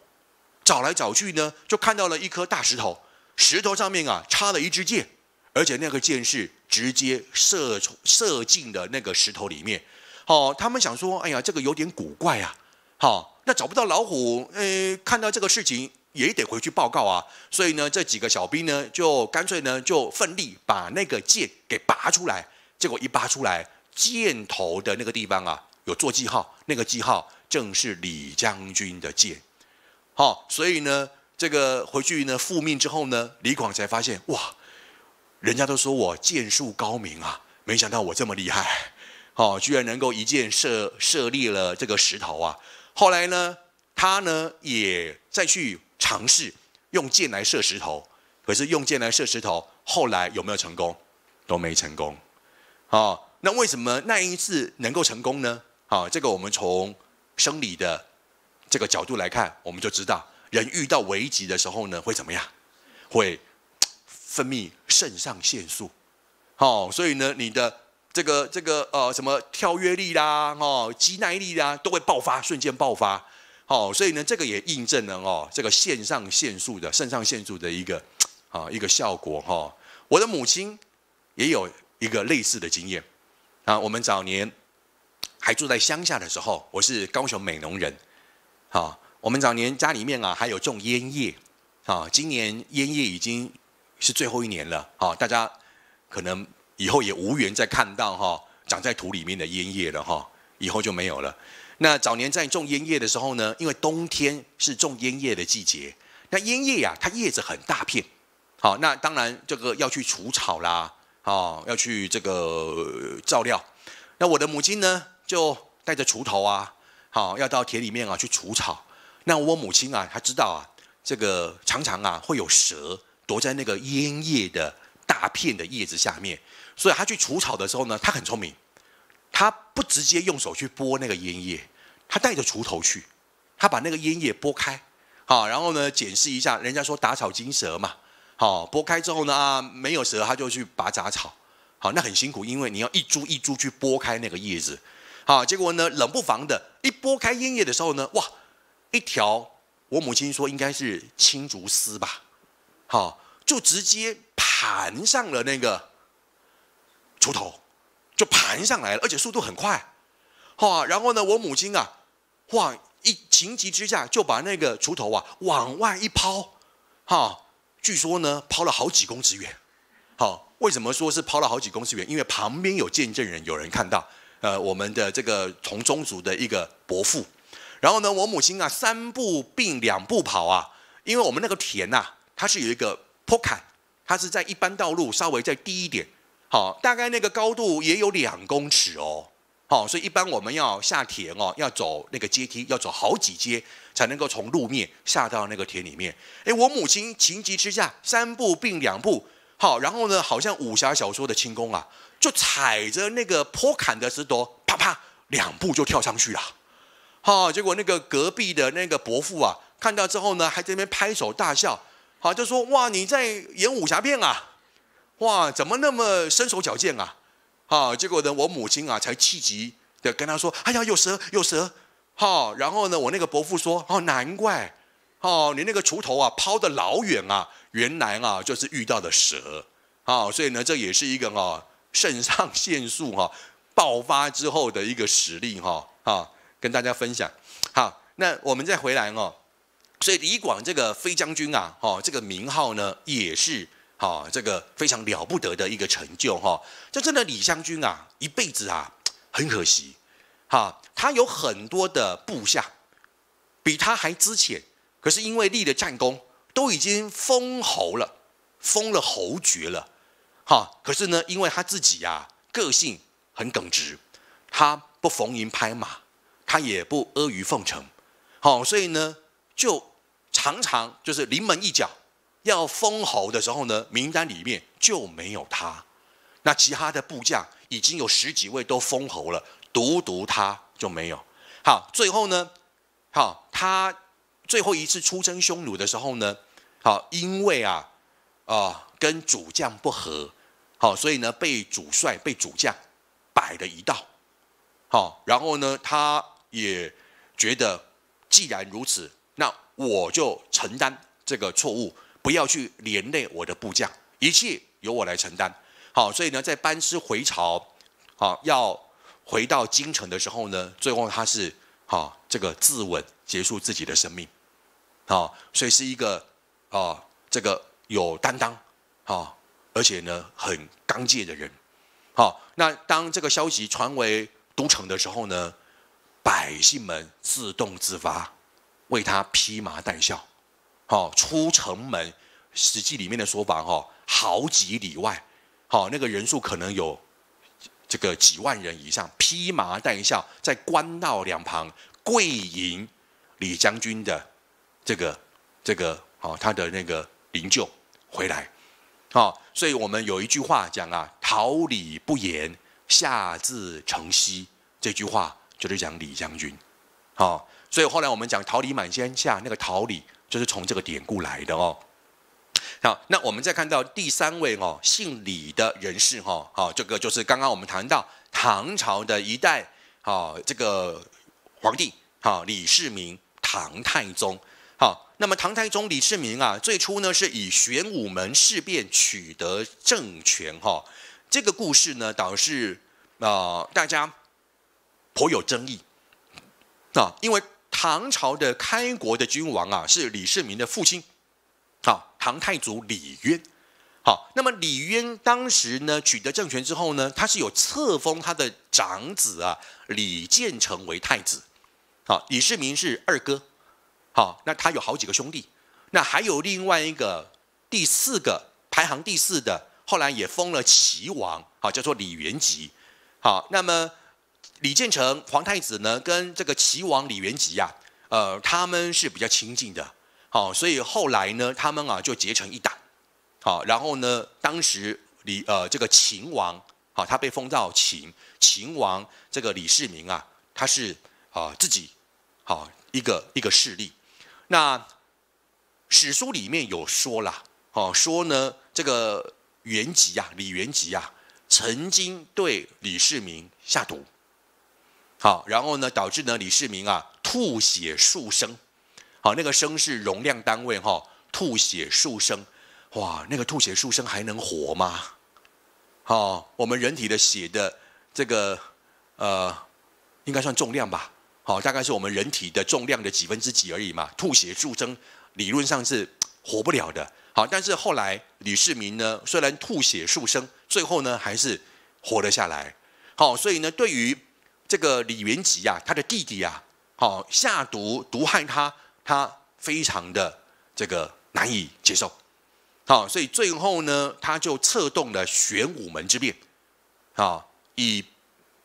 找来找去呢，就看到了一颗大石头，石头上面啊插了一支箭，而且那个箭是直接射出射进了那个石头里面。好，他们想说，哎呀，这个有点古怪啊。好，那找不到老虎，呃，看到这个事情也得回去报告啊。所以呢，这几个小兵呢，就干脆呢就奋力把那个箭给拔出来。结果一拔出来，箭头的那个地方啊有做记号，那个记号。正是李将军的箭，好，所以呢，这个回去呢复命之后呢，李广才发现，哇，人家都说我箭术高明啊，没想到我这么厉害，哦，居然能够一箭射射立了这个石头啊。后来呢，他呢也再去尝试用箭来射石头，可是用箭来射石头，后来有没有成功？都没成功。好，那为什么那一次能够成功呢？好，这个我们从生理的这个角度来看，我们就知道，人遇到危机的时候呢，会怎么样？会分泌肾上腺素。哦，所以呢，你的这个这个呃，什么跳跃力啦，哦，肌耐力啦，都会爆发，瞬间爆发。哦，所以呢，这个也印证了哦，这个肾上腺素的肾上腺素的一个啊一个效果哈。我的母亲也有一个类似的经验啊，我们早年。还住在乡下的时候，我是高雄美浓人，啊，我们早年家里面啊还有种烟叶，啊，今年烟叶已经是最后一年了，啊，大家可能以后也无缘再看到哈长在土里面的烟叶了哈，以后就没有了。那早年在种烟叶的时候呢，因为冬天是种烟叶的季节，那烟叶呀，它叶子很大片，好，那当然这个要去除草啦，啊，要去这个照料。那我的母亲呢？就带着锄头啊，好要到田里面啊去除草。那我母亲啊，她知道啊，这个常常啊会有蛇躲在那个烟叶的大片的叶子下面，所以她去除草的时候呢，她很聪明，她不直接用手去拨那个烟叶，她带着锄头去，她把那个烟叶拨开，好，然后呢检视一下，人家说打草惊蛇嘛，好，拨开之后呢没有蛇，她就去拔杂草，好，那很辛苦，因为你要一株一株去拨开那个叶子。好，结果呢？冷不防的一拨开烟叶的时候呢，哇，一条我母亲说应该是青竹丝吧，好，就直接盘上了那个锄头，就盘上来了，而且速度很快，好，然后呢，我母亲啊，哇，一情急之下就把那个锄头啊往外一抛，哈，据说呢抛了好几公尺远，好，为什么说是抛了好几公尺远？因为旁边有见证人，有人看到。呃，我们的这个同宗族的一个伯父，然后呢，我母亲啊，三步并两步跑啊，因为我们那个田呐，它是有一个坡坎，它是在一般道路稍微再低一点，好，大概那个高度也有两公尺哦，好，所以一般我们要下田哦，要走那个阶梯，要走好几阶才能够从路面下到那个田里面。哎，我母亲情急之下，三步并两步，好，然后呢，好像武侠小说的轻功啊。就踩着那个坡坎的石头，啪啪两步就跳上去了，好，结果那个隔壁的那个伯父啊，看到之后呢，还在那边拍手大笑，好，就说哇你在演武侠片啊，哇怎么那么身手矫健啊，好，结果呢我母亲啊才气急的跟他说，哎呀有蛇有蛇，好，然后呢我那个伯父说哦难怪，哦你那个锄头啊抛得老远啊，原来啊就是遇到的蛇啊，所以呢这也是一个哦。肾上腺素哈 爆发之后的一个实例哈哦，跟大家分享。好，那我们再回来哦。所以李广这个飞将军啊，哈，这个名号呢，也是哈这个非常了不得的一个成就哈。就真的李将军啊，一辈子啊，很可惜哈，他有很多的部下比他还之前，可是因为立了战功，都已经封侯了，封了侯爵了。哈，可是呢，因为他自己呀个性很耿直，他不逢迎拍马，他也不阿谀奉承，好，所以呢，就常常就是临门一脚要封侯的时候呢，名单里面就没有他。那其他的部将已经有十几位都封侯了，独独他就没有。好，最后呢，好，他最后一次出征匈奴的时候呢，好，因为啊，啊，跟主将不和。好，所以呢，被主帅被主将摆了一道，好，然后呢，他也觉得既然如此，那我就承担这个错误，不要去连累我的部将，一切由我来承担。好，所以呢，在班师回朝，好，要回到京城的时候呢，最后他是好这个自刎结束自己的生命，好，所以是一个啊，这个有担当，好。而且呢，很刚健的人，好，那当这个消息传为都城的时候呢，百姓们自动自发为他披麻戴孝，好，出城门，《史记》里面的说法，哈，好几里外，好，那个人数可能有这个几万人以上，披麻戴孝在官道两旁跪迎李将军的这个这个好他的那个灵柩回来。哦，所以我们有一句话讲啊，“桃李不言，下自成蹊。”这句话就是讲李将军。好，所以后来我们讲“桃李满天下”，那个桃李就是从这个典故来的哦。好，那我们再看到第三位哦，姓李的人士哈，好，这个就是刚刚我们谈到唐朝的一代好这个皇帝哦、李世民，唐太宗。好，那么唐太宗李世民啊，最初呢是以玄武门事变取得政权，哈，这个故事呢导致啊大家颇有争议啊，因为唐朝的开国的君王啊是李世民的父亲，好，唐太祖李渊，好，那么李渊当时呢取得政权之后呢，他是有册封他的长子啊李建成为太子，好，李世民是二哥。好，那他有好几个兄弟，那还有另外一个第四个排行第四的，后来也封了齐王，好，叫做李元吉。好，那么李建成皇太子呢，跟这个齐王李元吉啊，呃，他们是比较亲近的。好，所以后来呢，他们啊就结成一党。好，然后呢，当时李呃这个秦王，好，他被封到秦。秦王这个李世民啊，他是啊自己好一个一个势力。那史书里面有说了，哦，说呢，这个元吉啊，李元吉啊，曾经对李世民下毒，好，然后呢，导致呢，李世民啊，吐血数升，好，那个升是容量单位，哈，吐血数升，哇，那个吐血数升还能活吗？好，我们人体的血的这个呃，应该算重量吧。好，大概是我们人体的重量的几分之几而已嘛？吐血数升，理论上是活不了的。好，但是后来李世民呢，虽然吐血数升，最后呢还是活了下来。好，所以呢，对于这个李元吉呀，他的弟弟呀，好下毒毒害他，他非常的这个难以接受。好，所以最后呢，他就策动了玄武门之变，啊，以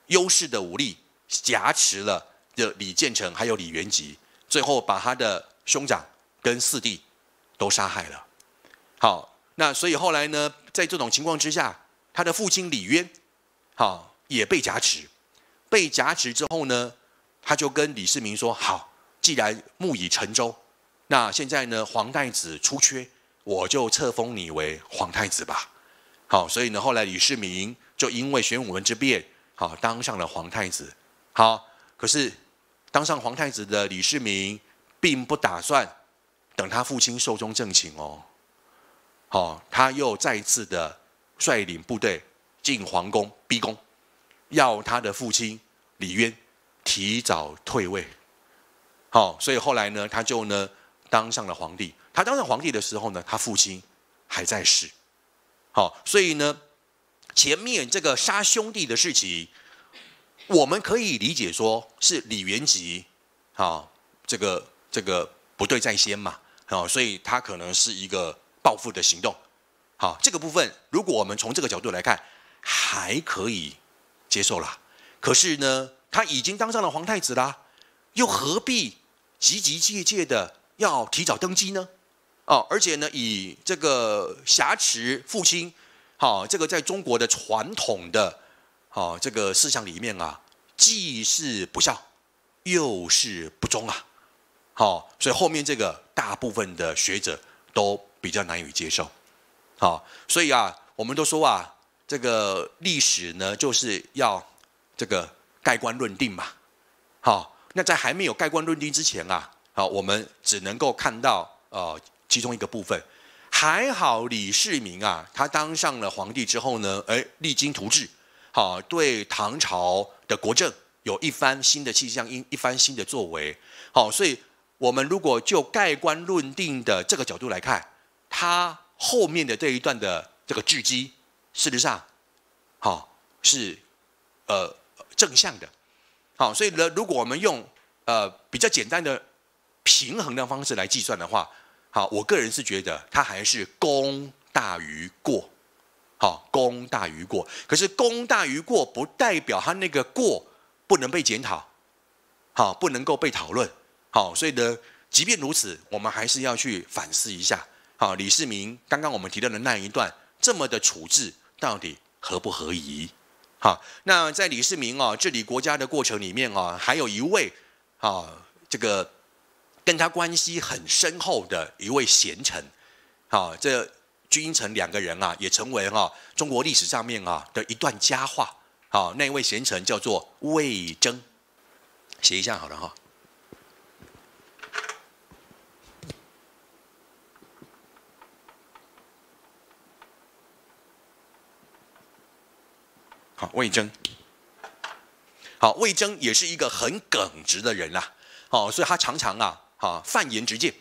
优势的武力挟持了。的李建成还有李元吉，最后把他的兄长跟四弟都杀害了。好，那所以后来呢，在这种情况之下，他的父亲李渊，好也被挟持，被挟持之后呢，他就跟李世民说：“好，既然木已成舟，那现在呢，皇太子出缺，我就册封你为皇太子吧。”好，所以呢，后来李世民就因为玄武门之变，好当上了皇太子。好，可是。当上皇太子的李世民，并不打算等他父亲寿终正寝哦。好，他又再一次的率领部队进皇宫逼宫，要他的父亲李渊提早退位。好，所以后来呢，他就呢当上了皇帝。他当上皇帝的时候呢，他父亲还在世。好，所以呢，前面这个杀兄弟的事情。我们可以理解说是李元吉，啊，这个这个不对在先嘛，啊，所以他可能是一个报复的行动，好，这个部分如果我们从这个角度来看，还可以接受啦。可是呢，他已经当上了皇太子啦，又何必急急切切的要提早登基呢？哦，而且呢，以这个挟持父亲，好，这个在中国的传统的。哦，这个思想里面啊，既是不孝，又是不忠啊。好，所以后面这个大部分的学者都比较难以接受。好，所以啊，我们都说啊，这个历史呢，就是要这个盖棺论定嘛。好，那在还没有盖棺论定之前啊，好，我们只能够看到呃其中一个部分。还好李世民啊，他当上了皇帝之后呢，哎，励精图治。好，对唐朝的国政有一番新的气象，一一番新的作为。好，所以，我们如果就盖棺论定的这个角度来看，他后面的这一段的这个治基，事实上，好是呃正向的。好，所以呢，如果我们用呃比较简单的平衡的方式来计算的话，好，我个人是觉得他还是功大于过。好，功大于过。可是功大于过，不代表他那个过不能被检讨，好，不能够被讨论。好，所以呢，即便如此，我们还是要去反思一下。好，李世民刚刚我们提到的那一段，这么的处置，到底合不合宜？好，那在李世民哦治理国家的过程里面哦，还有一位啊，这个跟他关系很深厚的一位贤臣，好，这。君臣两个人啊，也成为哈中国历史上面啊的一段佳话。好，那位贤臣叫做魏征，写一下好了哈。好，魏征。好，魏征也是一个很耿直的人啦。哦，所以他常常啊，哈，犯颜直谏。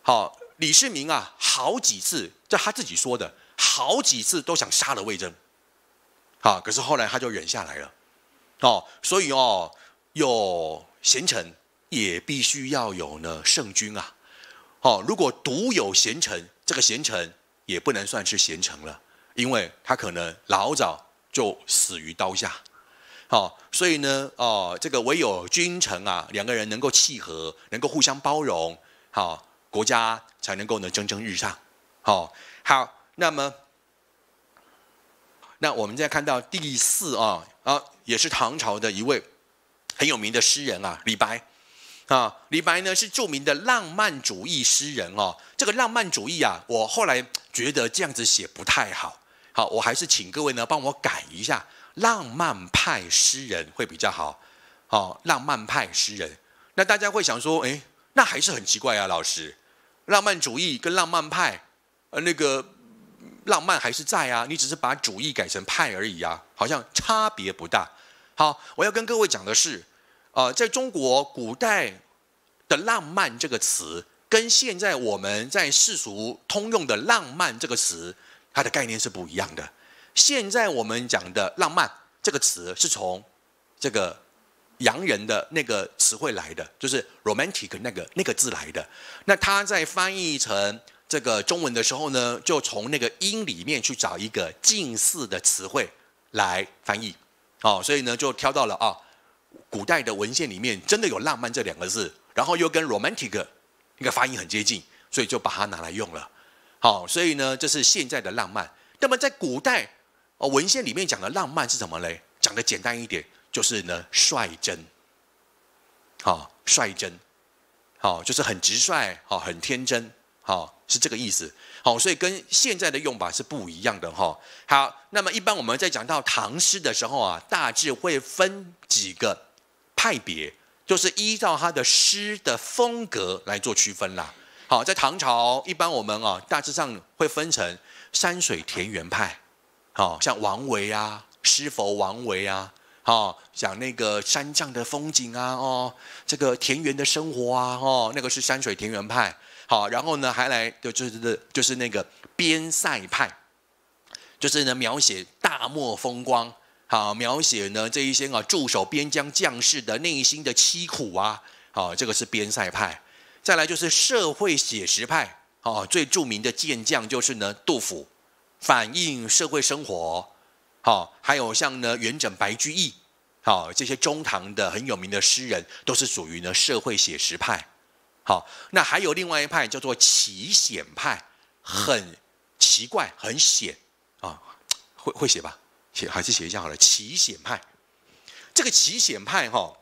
好。李世民啊，好几次，这他自己说的，好几次都想杀了魏征，好，可是后来他就忍下来了，哦，所以哦，有贤臣也必须要有呢圣君啊，哦，如果独有贤臣，这个贤臣也不能算是贤臣了，因为他可能老早就死于刀下，好，所以呢，哦，这个唯有君臣啊，两个人能够契合，能够互相包容，好。国家才能够呢蒸蒸日上，好好，那么那我们再看到第四啊啊，也是唐朝的一位很有名的诗人啊，李白啊，李白呢是著名的浪漫主义诗人哦。这个浪漫主义啊，我后来觉得这样子写不太好，好，我还是请各位呢帮我改一下，浪漫派诗人会比较好，好，浪漫派诗人。那大家会想说，哎，那还是很奇怪啊，老师。浪漫主义跟浪漫派，呃，那个浪漫还是在啊，你只是把主义改成派而已啊，好像差别不大。好，我要跟各位讲的是，啊，在中国古代的“浪漫”这个词，跟现在我们在世俗通用的“浪漫”这个词，它的概念是不一样的。现在我们讲的“浪漫”这个词，是从这个。洋人的那个词汇来的，就是 romantic 那个那个字来的。那他在翻译成这个中文的时候呢，就从那个音里面去找一个近似的词汇来翻译。哦，所以呢就挑到了啊，古代的文献里面真的有浪漫这两个字，然后又跟 romantic 那个发音很接近，所以就把它拿来用了。好，所以呢这是现在的浪漫。那么在古代哦，文献里面讲的浪漫是什么嘞？讲的简单一点。就是呢，率真，好，率真，好，就是很直率，好，很天真，好，是这个意思，好，所以跟现在的用法是不一样的，哈。好，那么一般我们在讲到唐诗的时候啊，大致会分几个派别，就是依照他的诗的风格来做区分啦。好，在唐朝一般我们啊，大致上会分成山水田园派，好，像王维啊，诗佛王维啊。好，讲那个山上的风景啊，哦，这个田园的生活啊，哦，那个是山水田园派。好，然后呢，还来就就是就是那个边塞派，就是呢描写大漠风光，好，描写呢这一些啊驻守边疆将士的内心的凄苦啊，好，这个是边塞派。再来就是社会写实派，哦，最著名的健将就是呢杜甫，反映社会生活。好，还有像呢，元稹、白居易，好，这些中唐的很有名的诗人，都是属于呢社会写实派。好，那还有另外一派叫做奇险派，很奇怪，很险啊，会会写吧？写还是写一下好了。奇险派，这个奇险派哈，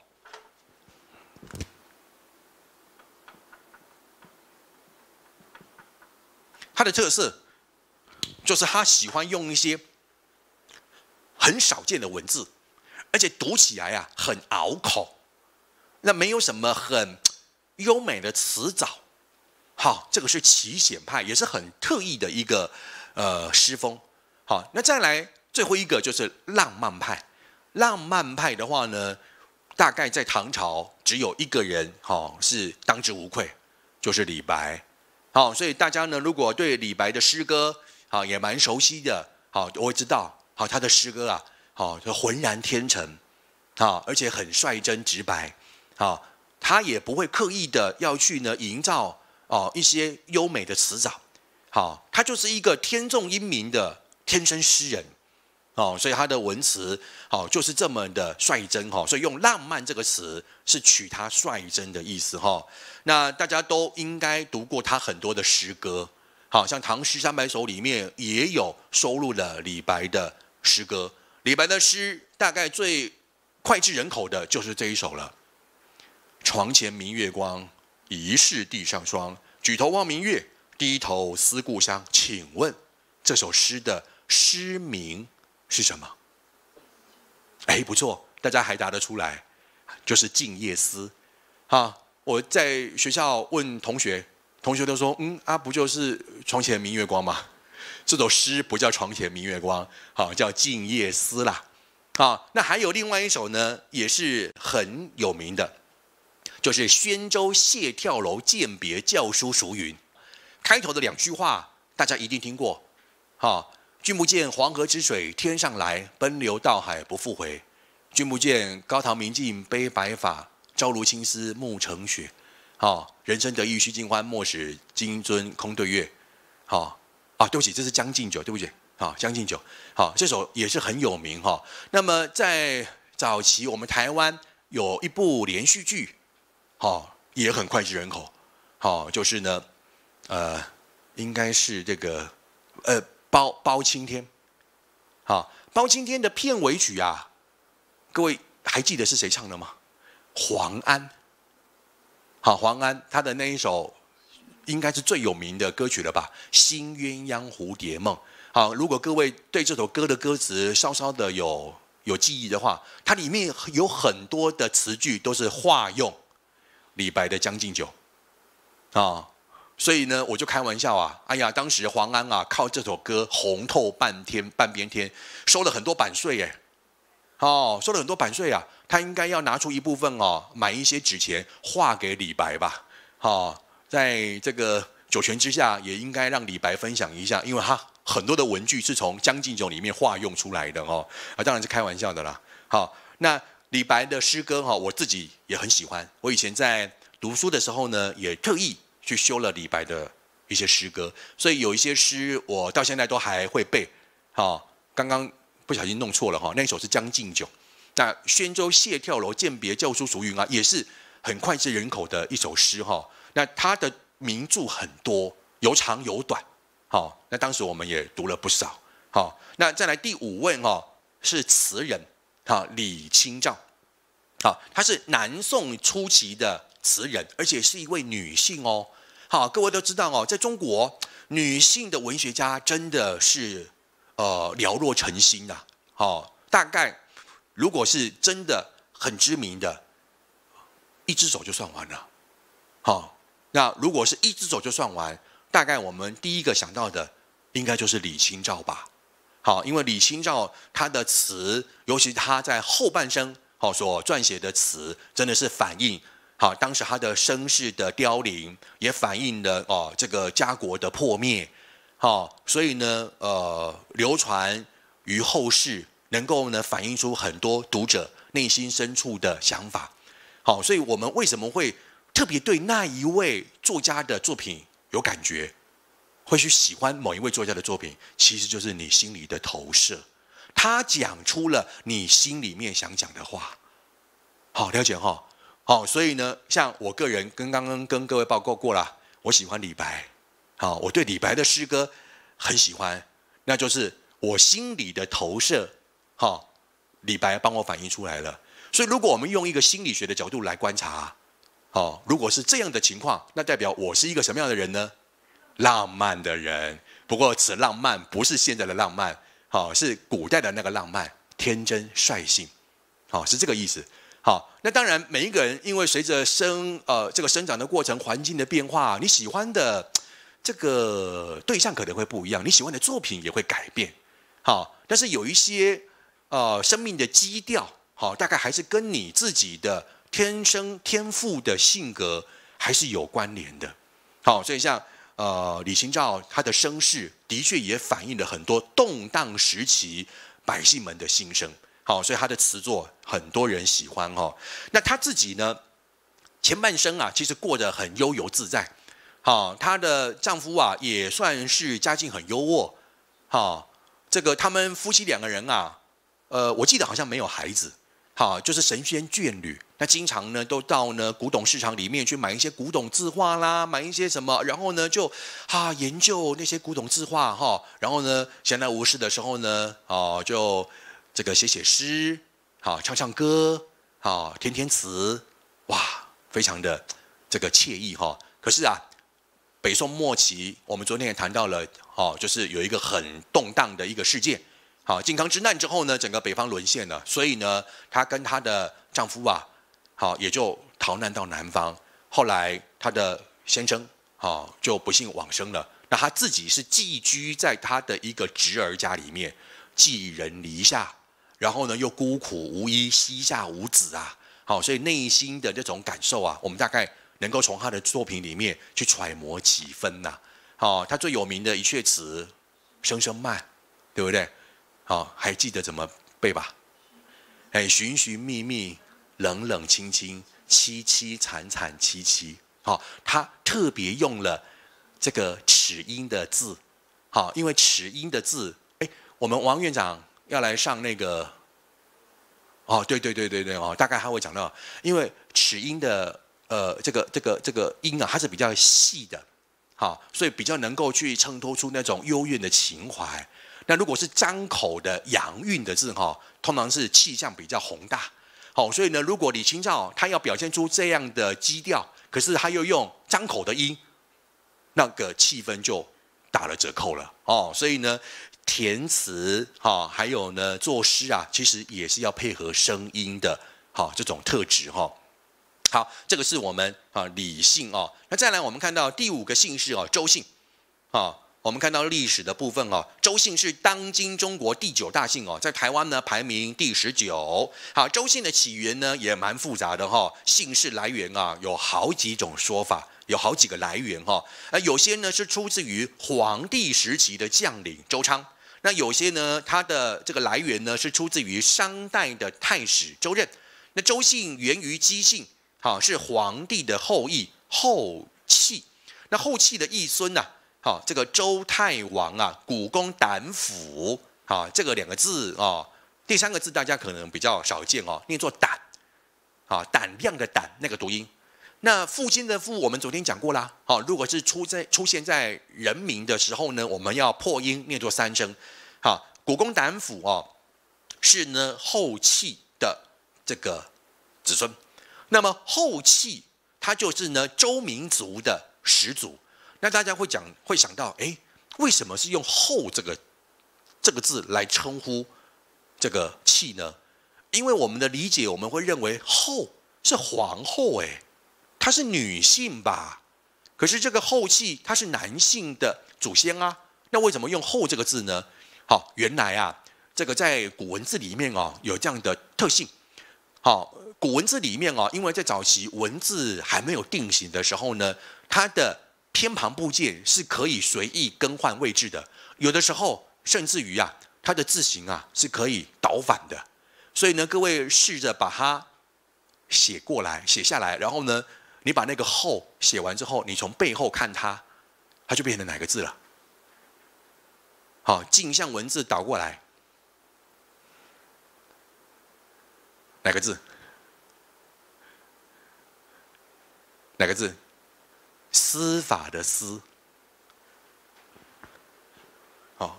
它的特色就是他喜欢用一些。很少见的文字，而且读起来啊很拗口，那没有什么很优美的词藻。好，这个是奇险派，也是很特异的一个呃诗风。好，那再来最后一个就是浪漫派。浪漫派的话呢，大概在唐朝只有一个人好是当之无愧，就是李白。好，所以大家呢如果对李白的诗歌好，也蛮熟悉的，好，我会知道。好，他的诗歌啊，好，就浑然天成，好，而且很率真直白，好，他也不会刻意的要去呢营造哦一些优美的词藻，好，他就是一个天纵英明的天生诗人，哦，所以他的文词好就是这么的率真，哈，所以用浪漫这个词是取他率真的意思，哈，那大家都应该读过他很多的诗歌，好像《唐诗三百首》里面也有收录了李白的。诗歌，李白的诗大概最脍炙人口的就是这一首了。床前明月光，疑是地上霜。举头望明月，低头思故乡。请问这首诗的诗名是什么？哎，不错，大家还答得出来，就是《静夜思》。啊，我在学校问同学，同学都说，嗯啊，不就是床前明月光吗？这首诗不叫床前明月光，好叫《静夜思》啦，好，那还有另外一首呢，也是很有名的，就是《宣州谢眺楼饯别校书熟云》。开头的两句话大家一定听过，好，君不见黄河之水天上来，奔流到海不复回。君不见高堂明镜悲白发，朝如青丝暮成雪。好，人生得意须尽欢，莫使金樽空对月。好。啊，对不起，这是《将进酒》，对不起，好，《将进酒》，好，这首也是很有名哈。那么在早期，我们台湾有一部连续剧，好，也很快炙人口，好，就是呢，呃，应该是这个，呃，包包青天，好，包青天的片尾曲啊，各位还记得是谁唱的吗？黄安，好，黄安他的那一首。应该是最有名的歌曲了吧，《新鸳鸯蝴蝶梦》。好，如果各位对这首歌的歌词稍稍的有有记忆的话，它里面有很多的词句都是化用李白的《将进酒》啊。所以呢，我就开玩笑啊，哎呀，当时黄安啊，靠这首歌红透半天半边天，收了很多版税耶，哦，收了很多版税啊，他应该要拿出一部分哦，买一些纸钱画给李白吧，好。在这个九泉之下，也应该让李白分享一下，因为他很多的文句是从《将进酒》里面化用出来的哦。啊，当然是开玩笑的啦。好，那李白的诗歌哈，我自己也很喜欢。我以前在读书的时候呢，也特意去修了李白的一些诗歌，所以有一些诗我到现在都还会背。好，刚刚不小心弄错了哈，那首是《将进酒》。那宣州谢眺楼饯别校书叔云啊，也是很脍炙人口的一首诗哈。那他的名著很多，有长有短，好。那当时我们也读了不少，好。那再来第五位哦，是词人，哈，李清照，好，她是南宋初期的词人，而且是一位女性哦，好，各位都知道哦，在中国女性的文学家真的是呃寥若晨星的，好，大概如果是真的很知名的，一只手就算完了，好。那如果是一只手就算完，大概我们第一个想到的，应该就是李清照吧。好，因为李清照她的词，尤其她在后半生好所撰写的词，真的是反映好当时她的身世的凋零，也反映了哦这个家国的破灭。好，所以呢呃流传于后世，能够呢反映出很多读者内心深处的想法。好，所以我们为什么会？特别对那一位作家的作品有感觉，或许喜欢某一位作家的作品，其实就是你心里的投射。他讲出了你心里面想讲的话，好，了解哈。好，所以呢，像我个人跟刚刚跟各位报告过了，我喜欢李白，好，我对李白的诗歌很喜欢，那就是我心里的投射，哈，李白帮我反映出来了。所以，如果我们用一个心理学的角度来观察。哦，如果是这样的情况，那代表我是一个什么样的人呢？浪漫的人，不过此浪漫不是现在的浪漫，好，是古代的那个浪漫，天真率性，好，是这个意思。好，那当然每一个人，因为随着生呃这个生长的过程，环境的变化，你喜欢的这个对象可能会不一样，你喜欢的作品也会改变，好，但是有一些呃生命的基调，好，大概还是跟你自己的。天生天赋的性格还是有关联的，好，所以像呃李清照，她的身世的确也反映了很多动荡时期百姓们的心声，好，所以她的词作很多人喜欢哦。那她自己呢，前半生啊，其实过得很悠游自在，好，她的丈夫啊，也算是家境很优渥，好，这个他们夫妻两个人啊，呃，我记得好像没有孩子。好，就是神仙眷侣，那经常呢都到呢古董市场里面去买一些古董字画啦，买一些什么，然后呢就哈研究那些古董字画哈，然后呢闲来无事的时候呢，哦就这个写写诗，好唱唱歌，好填填词，哇，非常的这个惬意哈。可是啊，北宋末期，我们昨天也谈到了，哦，就是有一个很动荡的一个事件，好，靖康之难之后呢，整个北方沦陷了，所以呢，她跟她的丈夫啊，好，也就逃难到南方。后来她的先生好就不幸往生了。那她自己是寄居在她的一个侄儿家里面，寄人篱下，然后呢，又孤苦无依，膝下无子啊，好，所以内心的这种感受啊，我们大概能够从她的作品里面去揣摩几分呐。好，她最有名的一阙词《声声慢》，对不对？好，还记得怎么背吧？哎，寻寻觅觅，冷冷清清，凄凄惨惨戚戚。好，他特别用了这个齿音的字。好，因为齿音的字，哎，我们王院长要来上那个。哦，对对对对对哦，大概他会讲到，因为齿音的呃，这个这个这个音啊，它是比较细的，好，所以比较能够去衬托出那种幽怨的情怀。那如果是张口的阳韵的字哈，通常是气象比较宏大，好，所以呢，如果李清照他要表现出这样的基调，可是他又用张口的音，那个气氛就打了折扣了哦。所以呢，填词哈，还有呢作诗啊，其实也是要配合声音的好，这种特质哈。好，这个是我们啊李姓哦。那再来我们看到第五个姓氏哦，周姓，啊。我们看到历史的部分哦，周姓是当今中国第九大姓哦，在台湾呢排名第十九。好，周姓的起源呢也蛮复杂的哈，姓氏来源啊有好几种说法，有好几个来源哈。而有些呢是出自于黄帝时期的将领周昌，那有些呢它的这个来源呢是出自于商代的太史周任。那周姓源于姬姓，好，是黄帝的后裔后弃。那后弃的裔孙呢？好，这个周太王啊，古公亶父，啊，这个两个字啊，第三个字大家可能比较少见哦，念作胆，啊，胆量的胆那个读音。那父亲的父，我们昨天讲过啦，好，如果是出在出现在人名的时候呢，我们要破音念作三声。好，古公胆腑哦，是呢后契的这个子孙。那么后契他就是呢周民族的始祖。那大家会讲，会想到，哎，为什么是用“后”这个这个字来称呼这个气呢？因为我们的理解，我们会认为“后”是皇后，哎，她是女性吧？可是这个后气，她是男性的祖先啊。那为什么用“后”这个字呢？好，原来啊，这个在古文字里面哦有这样的特性。好，古文字里面哦，因为在早期文字还没有定型的时候呢，它的偏旁部件是可以随意更换位置的，有的时候甚至于啊，它的字形啊是可以倒反的。所以呢，各位试着把它写过来、写下来，然后呢，你把那个后写完之后，你从背后看它，它就变成哪个字了？好，镜像文字倒过来，哪个字？哪个字？司法的司，好，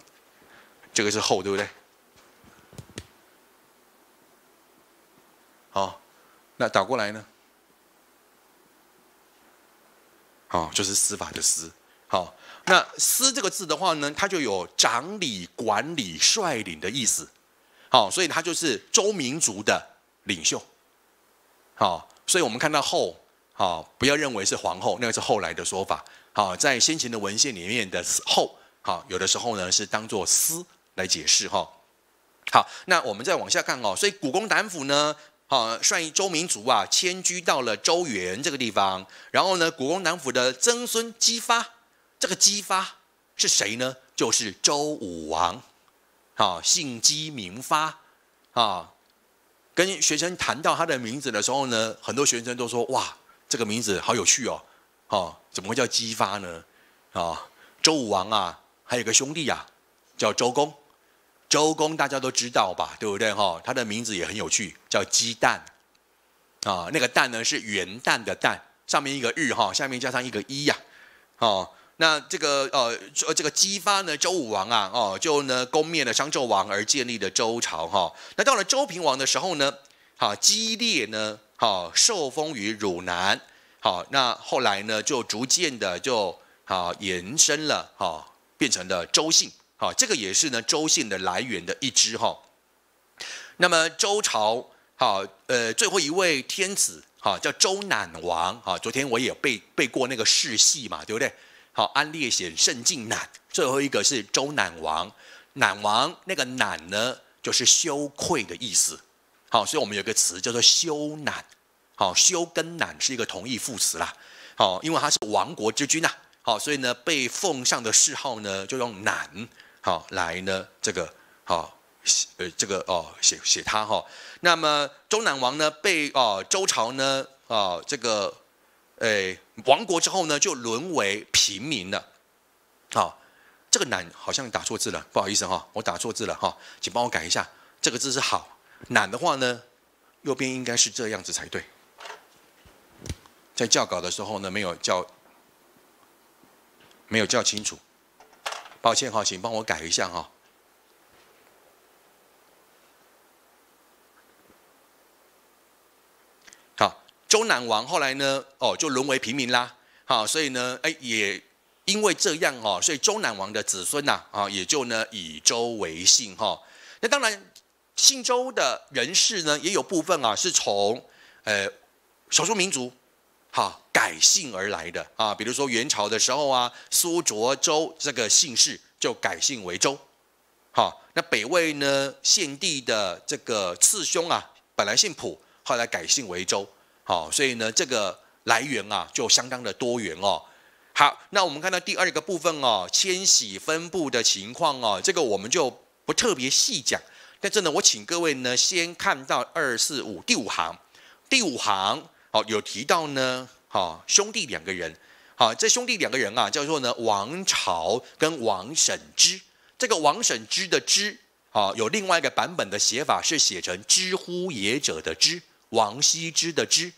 这个是后，对不对？好，那倒过来呢？好，就是司法的司。好，那“司”这个字的话呢，它就有长理、管理、率领的意思。好，所以它就是周民族的领袖。好，所以我们看到后。好，不要认为是皇后，那个是后来的说法。好，在先秦的文献里面的“后”，好，有的时候呢是当做司来解释。哈，好，那我们再往下看哦。所以，古公亶府呢，好，率领周民族啊迁居到了周原这个地方。然后呢，古公亶府的曾孙姬发，这个姬发是谁呢？就是周武王。好，姓姬名发。啊，跟学生谈到他的名字的时候呢，很多学生都说：“哇！”这个名字好有趣哦，哦，怎么会叫姬发呢？啊，周武王啊，还有个兄弟呀，叫周公。周公大家都知道吧，对不对？哈，他的名字也很有趣，叫姬旦。啊，那个旦呢是元旦的旦，上面一个日哈，下面加上一个一呀。哦，那这个呃，这个姬发呢，周武王啊，哦，就呢攻灭了商纣王而建立的周朝哈。那到了周平王的时候呢，哈，姬烈呢？好，受封于汝南，好，那后来呢，就逐渐的就好延伸了，好，变成了周姓，好，这个也是呢周姓的来源的一支，哈。那么周朝，好，呃，最后一位天子，好，叫周赧王，好，昨天我也背背过那个世系嘛，对不对？好，安烈显圣晋赧，最后一个是周赧王，赧王那个赧呢，就是羞愧的意思。好，所以我们有个词叫做“修难”，好，“修跟“难”是一个同义副词啦。好，因为他是亡国之君呐，好，所以呢，被奉上的谥号呢，就用“难”好来呢，这个好呃，这个哦，写写他哈。那么周南王呢，被哦周朝呢哦这个呃亡国之后呢，就沦为平民了。好，这个“难”好像打错字了，不好意思哈，我打错字了哈，请帮我改一下，这个字是“好”。南的话呢，右边应该是这样子才对。在校稿的时候呢，没有校，没有校清楚，抱歉哈，请帮我改一下哈。好，周南王后来呢，哦，就沦为平民啦。好，所以呢，哎，也因为这样哈，所以周南王的子孙呐，啊，也就呢以周为姓哈。那当然。姓周的人士呢，也有部分啊是从呃少数民族哈改姓而来的啊，比如说元朝的时候啊，苏卓州这个姓氏就改姓为周好。那北魏呢，献帝的这个次兄啊，本来姓普，后来改姓为周好，所以呢，这个来源啊就相当的多元哦。好，那我们看到第二个部分哦，迁徙分布的情况哦，这个我们就不特别细讲。但是呢，我请各位呢，先看到二四五第五行，第五行，好有提到呢，好兄弟两个人，好这兄弟两个人啊，叫做呢王朝跟王审知。这个王审知的知，好有另外一个版本的写法是写成知乎也者的知，王羲之的知，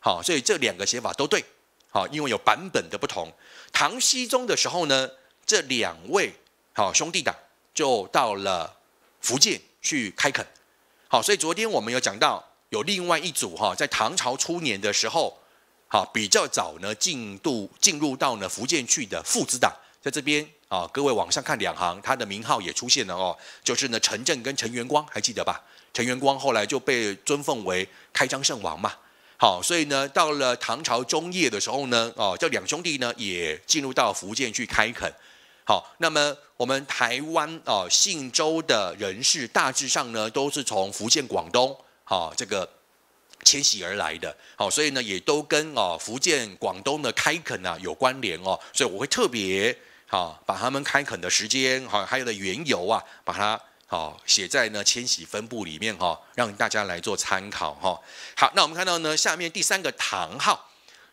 好所以这两个写法都对，好因为有版本的不同。唐僖宗的时候呢，这两位好兄弟党就到了福建。去开垦，好，所以昨天我们有讲到，有另外一组哈，在唐朝初年的时候，好比较早呢，进度进入到呢福建去的父子党，在这边啊，各位往上看两行，他的名号也出现了哦，就是呢陈震跟陈元光，还记得吧？陈元光后来就被尊奉为开漳圣王嘛，好，所以呢，到了唐朝中叶的时候呢，哦，这两兄弟呢也进入到福建去开垦。好，那么我们台湾哦姓周的人士，大致上呢都是从福建、广东，好这个迁徙而来的，好，所以呢也都跟哦福建、广东的开垦啊有关联哦，所以我会特别哦、把他们开垦的时间，好，还有的缘由啊，把它好写在呢迁徙分布里面哈，让大家来做参考哈。好，那我们看到呢下面第三个唐号，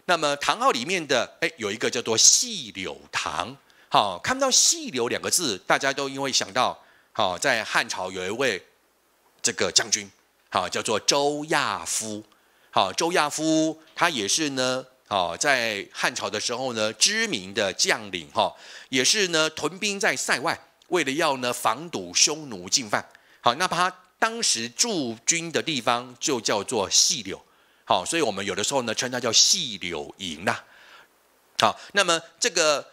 那么唐号里面的哎有一个叫做细柳唐。好，看到“细柳”两个字，大家都因为想到，好，在汉朝有一位这个将军，好，叫做周亚夫。好，周亚夫他也是呢，好，在汉朝的时候呢，知名的将领，哈，也是呢，屯兵在塞外，为了要呢，防堵匈奴进犯。好，那他当时驻军的地方就叫做细柳。好，所以我们有的时候呢，称他叫细柳营啦。好，那么这个。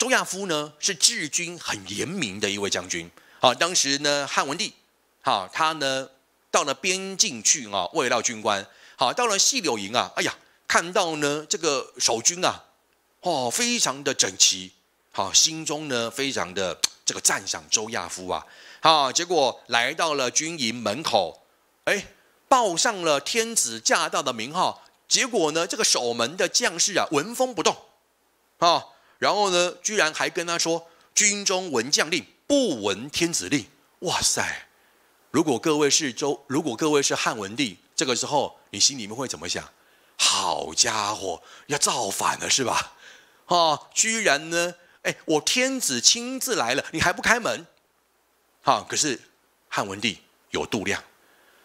周亚夫呢是治军很严明的一位将军啊。当时呢汉文帝，哈，他呢到了边境去啊，问到军官，好，到了细柳营啊，哎呀，看到呢这个守军啊，哦，非常的整齐，好，心中呢非常的这个赞赏周亚夫啊，好，结果来到了军营门口，哎，报上了天子驾到的名号，结果呢这个守门的将士啊，闻风不动，啊。然后呢，居然还跟他说：“军中闻将令，不闻天子令。”哇塞！如果各位是周，如果各位是汉文帝，这个时候你心里面会怎么想？好家伙，要造反了是吧？哦，居然呢，哎，我天子亲自来了，你还不开门？哈，可是汉文帝有度量，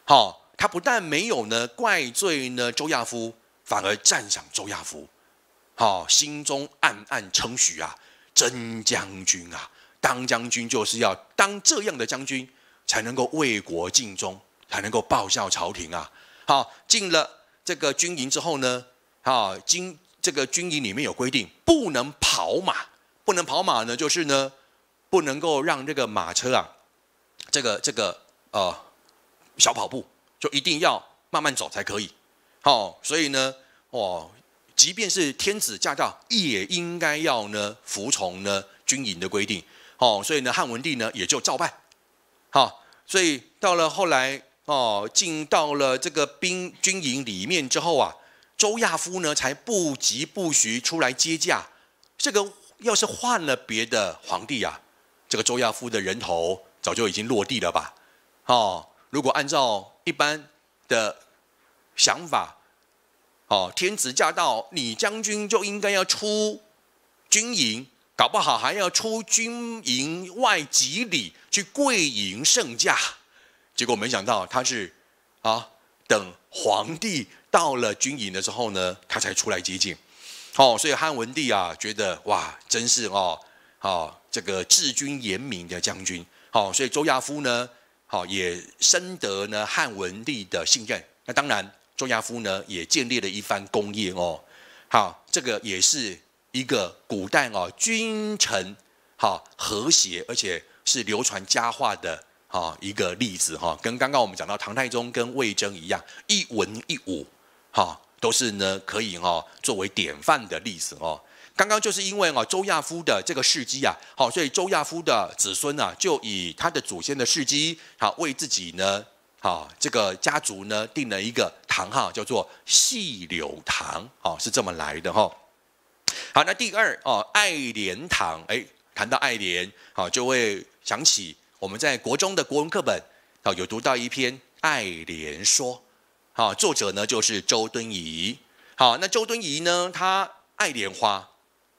哈，他不但没有呢怪罪呢周亚夫，反而赞赏周亚夫。好，心中暗暗称许啊，真将军啊，当将军就是要当这样的将军，才能够为国尽忠，才能够报效朝廷啊。好，进了这个军营之后呢，啊，军这个军营里面有规定，不能跑马，不能跑马呢，就是呢，不能够让这个马车啊，这个这个呃，小跑步，就一定要慢慢走才可以。好，所以呢，哦，即便是天子驾到，也应该要呢服从呢军营的规定。哦，所以呢，汉文帝呢也就照办。好，所以到了后来，哦，进到了这个兵军营里面之后啊，周亚夫呢才不急不徐出来接驾。这个要是换了别的皇帝啊，这个周亚夫的人头早就已经落地了吧？哦，如果按照一般的想法。哦，天子驾到，你将军就应该要出军营，搞不好还要出军营外几里去跪迎圣驾。结果没想到他是啊，等皇帝到了军营的时候呢，他才出来接见。哦，所以汉文帝啊，觉得哇，真是哦，哦，这个治军严明的将军。哦，所以周亚夫呢，好也深得呢汉文帝的信任。那当然。周亚夫呢也建立了一番功业哦，好，这个也是一个古代哦君臣好和谐，而且是流传佳话的哈一个例子哈，跟刚刚我们讲到唐太宗跟魏征一样，一文一武，哈，都是呢可以哦作为典范的例子哦。刚刚就是因为哦周亚夫的这个事迹啊，好，所以周亚夫的子孙啊，就以他的祖先的事迹好为自己呢。啊，这个家族呢定了一个堂号，叫做“细柳堂”，啊，是这么来的哈。好，那第二哦，爱莲堂，哎，谈到爱莲，好就会想起我们在国中的国文课本，啊，有读到一篇《爱莲说》，啊，作者呢就是周敦颐。好，那周敦颐呢，他爱莲花，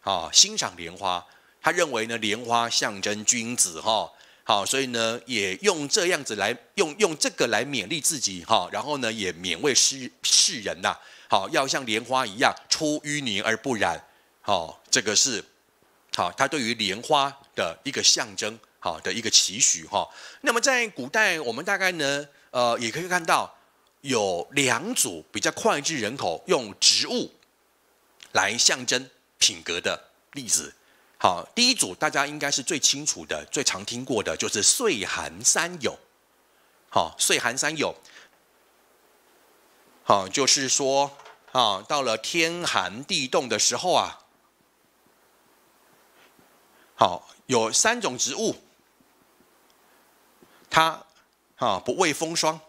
啊，欣赏莲花，他认为呢，莲花象征君子，哈。好，所以呢，也用这样子来用用这个来勉励自己哈，然后呢，也勉为世世人呐。好，要像莲花一样出淤泥而不染。好，这个是好，他对于莲花的一个象征，好的一个期许哈。那么在古代，我们大概呢，呃，也可以看到有两组比较脍炙人口用植物来象征品格的例子。好，第一组大家应该是最清楚的、最常听过的，就是“岁寒三友”。好，“岁寒三友”，好，就是说啊，到了天寒地冻的时候啊，好，有三种植物，它啊不畏风霜，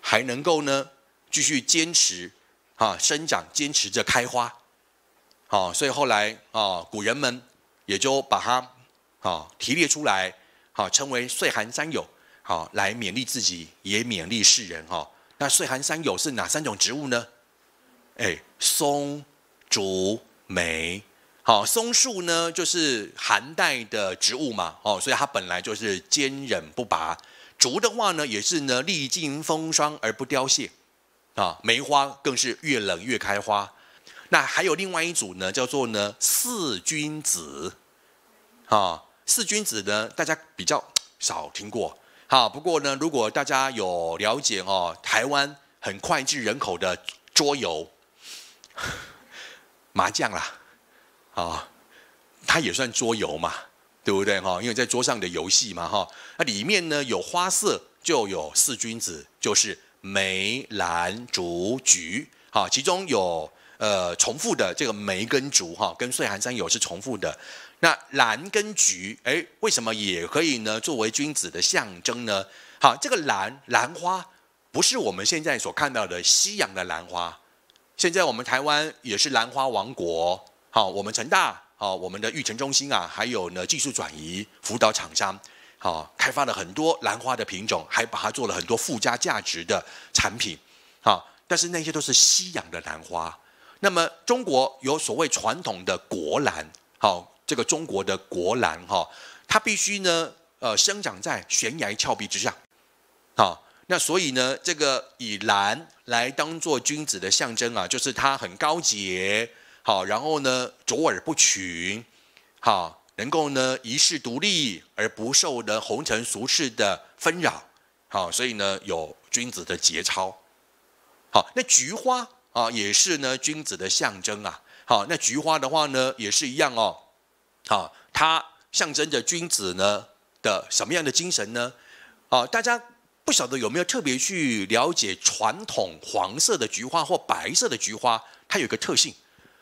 还能够呢继续坚持啊生长，坚持着开花。好，所以后来啊，古人们也就把它啊提炼出来，好，称为岁寒三友，好，来勉励自己，也勉励世人。哈，那岁寒三友是哪三种植物呢？哎，松、竹、梅。好，松树呢就是寒带的植物嘛，哦，所以它本来就是坚韧不拔。竹的话呢，也是呢历经风霜而不凋谢，啊，梅花更是越冷越开花。那还有另外一组呢，叫做呢四君子，啊，四君子呢，大家比较少听过，好，不过呢，如果大家有了解哦，台湾很脍炙人口的桌游 麻将啦，啊，它也算桌游嘛，对不对哈？因为在桌上的游戏嘛哈，那里面呢有花色就有四君子，就是梅、兰、竹、菊，好，其中有。呃，重复的这个梅跟竹哈，跟岁寒三友是重复的。那兰跟菊，哎，为什么也可以呢？作为君子的象征呢？好，这个兰兰花不是我们现在所看到的西洋的兰花。现在我们台湾也是兰花王国。好，我们成大，好我们的育成中心啊，还有呢技术转移辅导厂商，好，开发了很多兰花的品种，还把它做了很多附加价值的产品。好，但是那些都是西洋的兰花。那么中国有所谓传统的国兰，好，这个中国的国兰哈，它必须呢，呃，生长在悬崖峭壁之上，好，那所以呢，这个以兰来当做君子的象征啊，就是它很高洁，好，然后呢，卓尔不群，好，能够呢，一世独立而不受的红尘俗世的纷扰，好，所以呢，有君子的节操，好，那菊花。啊，也是呢，君子的象征啊。好，那菊花的话呢，也是一样哦。好，它象征着君子呢的什么样的精神呢？啊，大家不晓得有没有特别去了解传统黄色的菊花或白色的菊花，它有一个特性，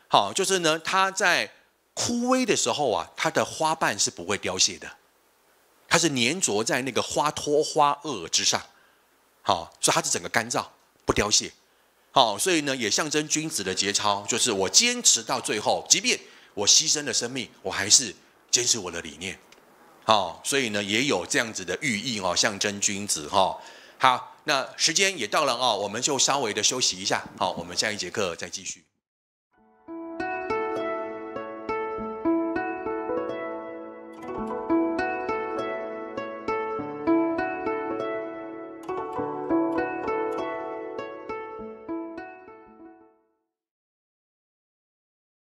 好，就是呢，它在枯萎的时候啊，它的花瓣是不会凋谢的，它是粘着在那个花托、花萼之上，好，所以它是整个干燥不凋谢。好，所以呢，也象征君子的节操，就是我坚持到最后，即便我牺牲了生命，我还是坚持我的理念。好，所以呢，也有这样子的寓意哦，象征君子哈。好，那时间也到了哦，我们就稍微的休息一下。好，我们下一节课再继续。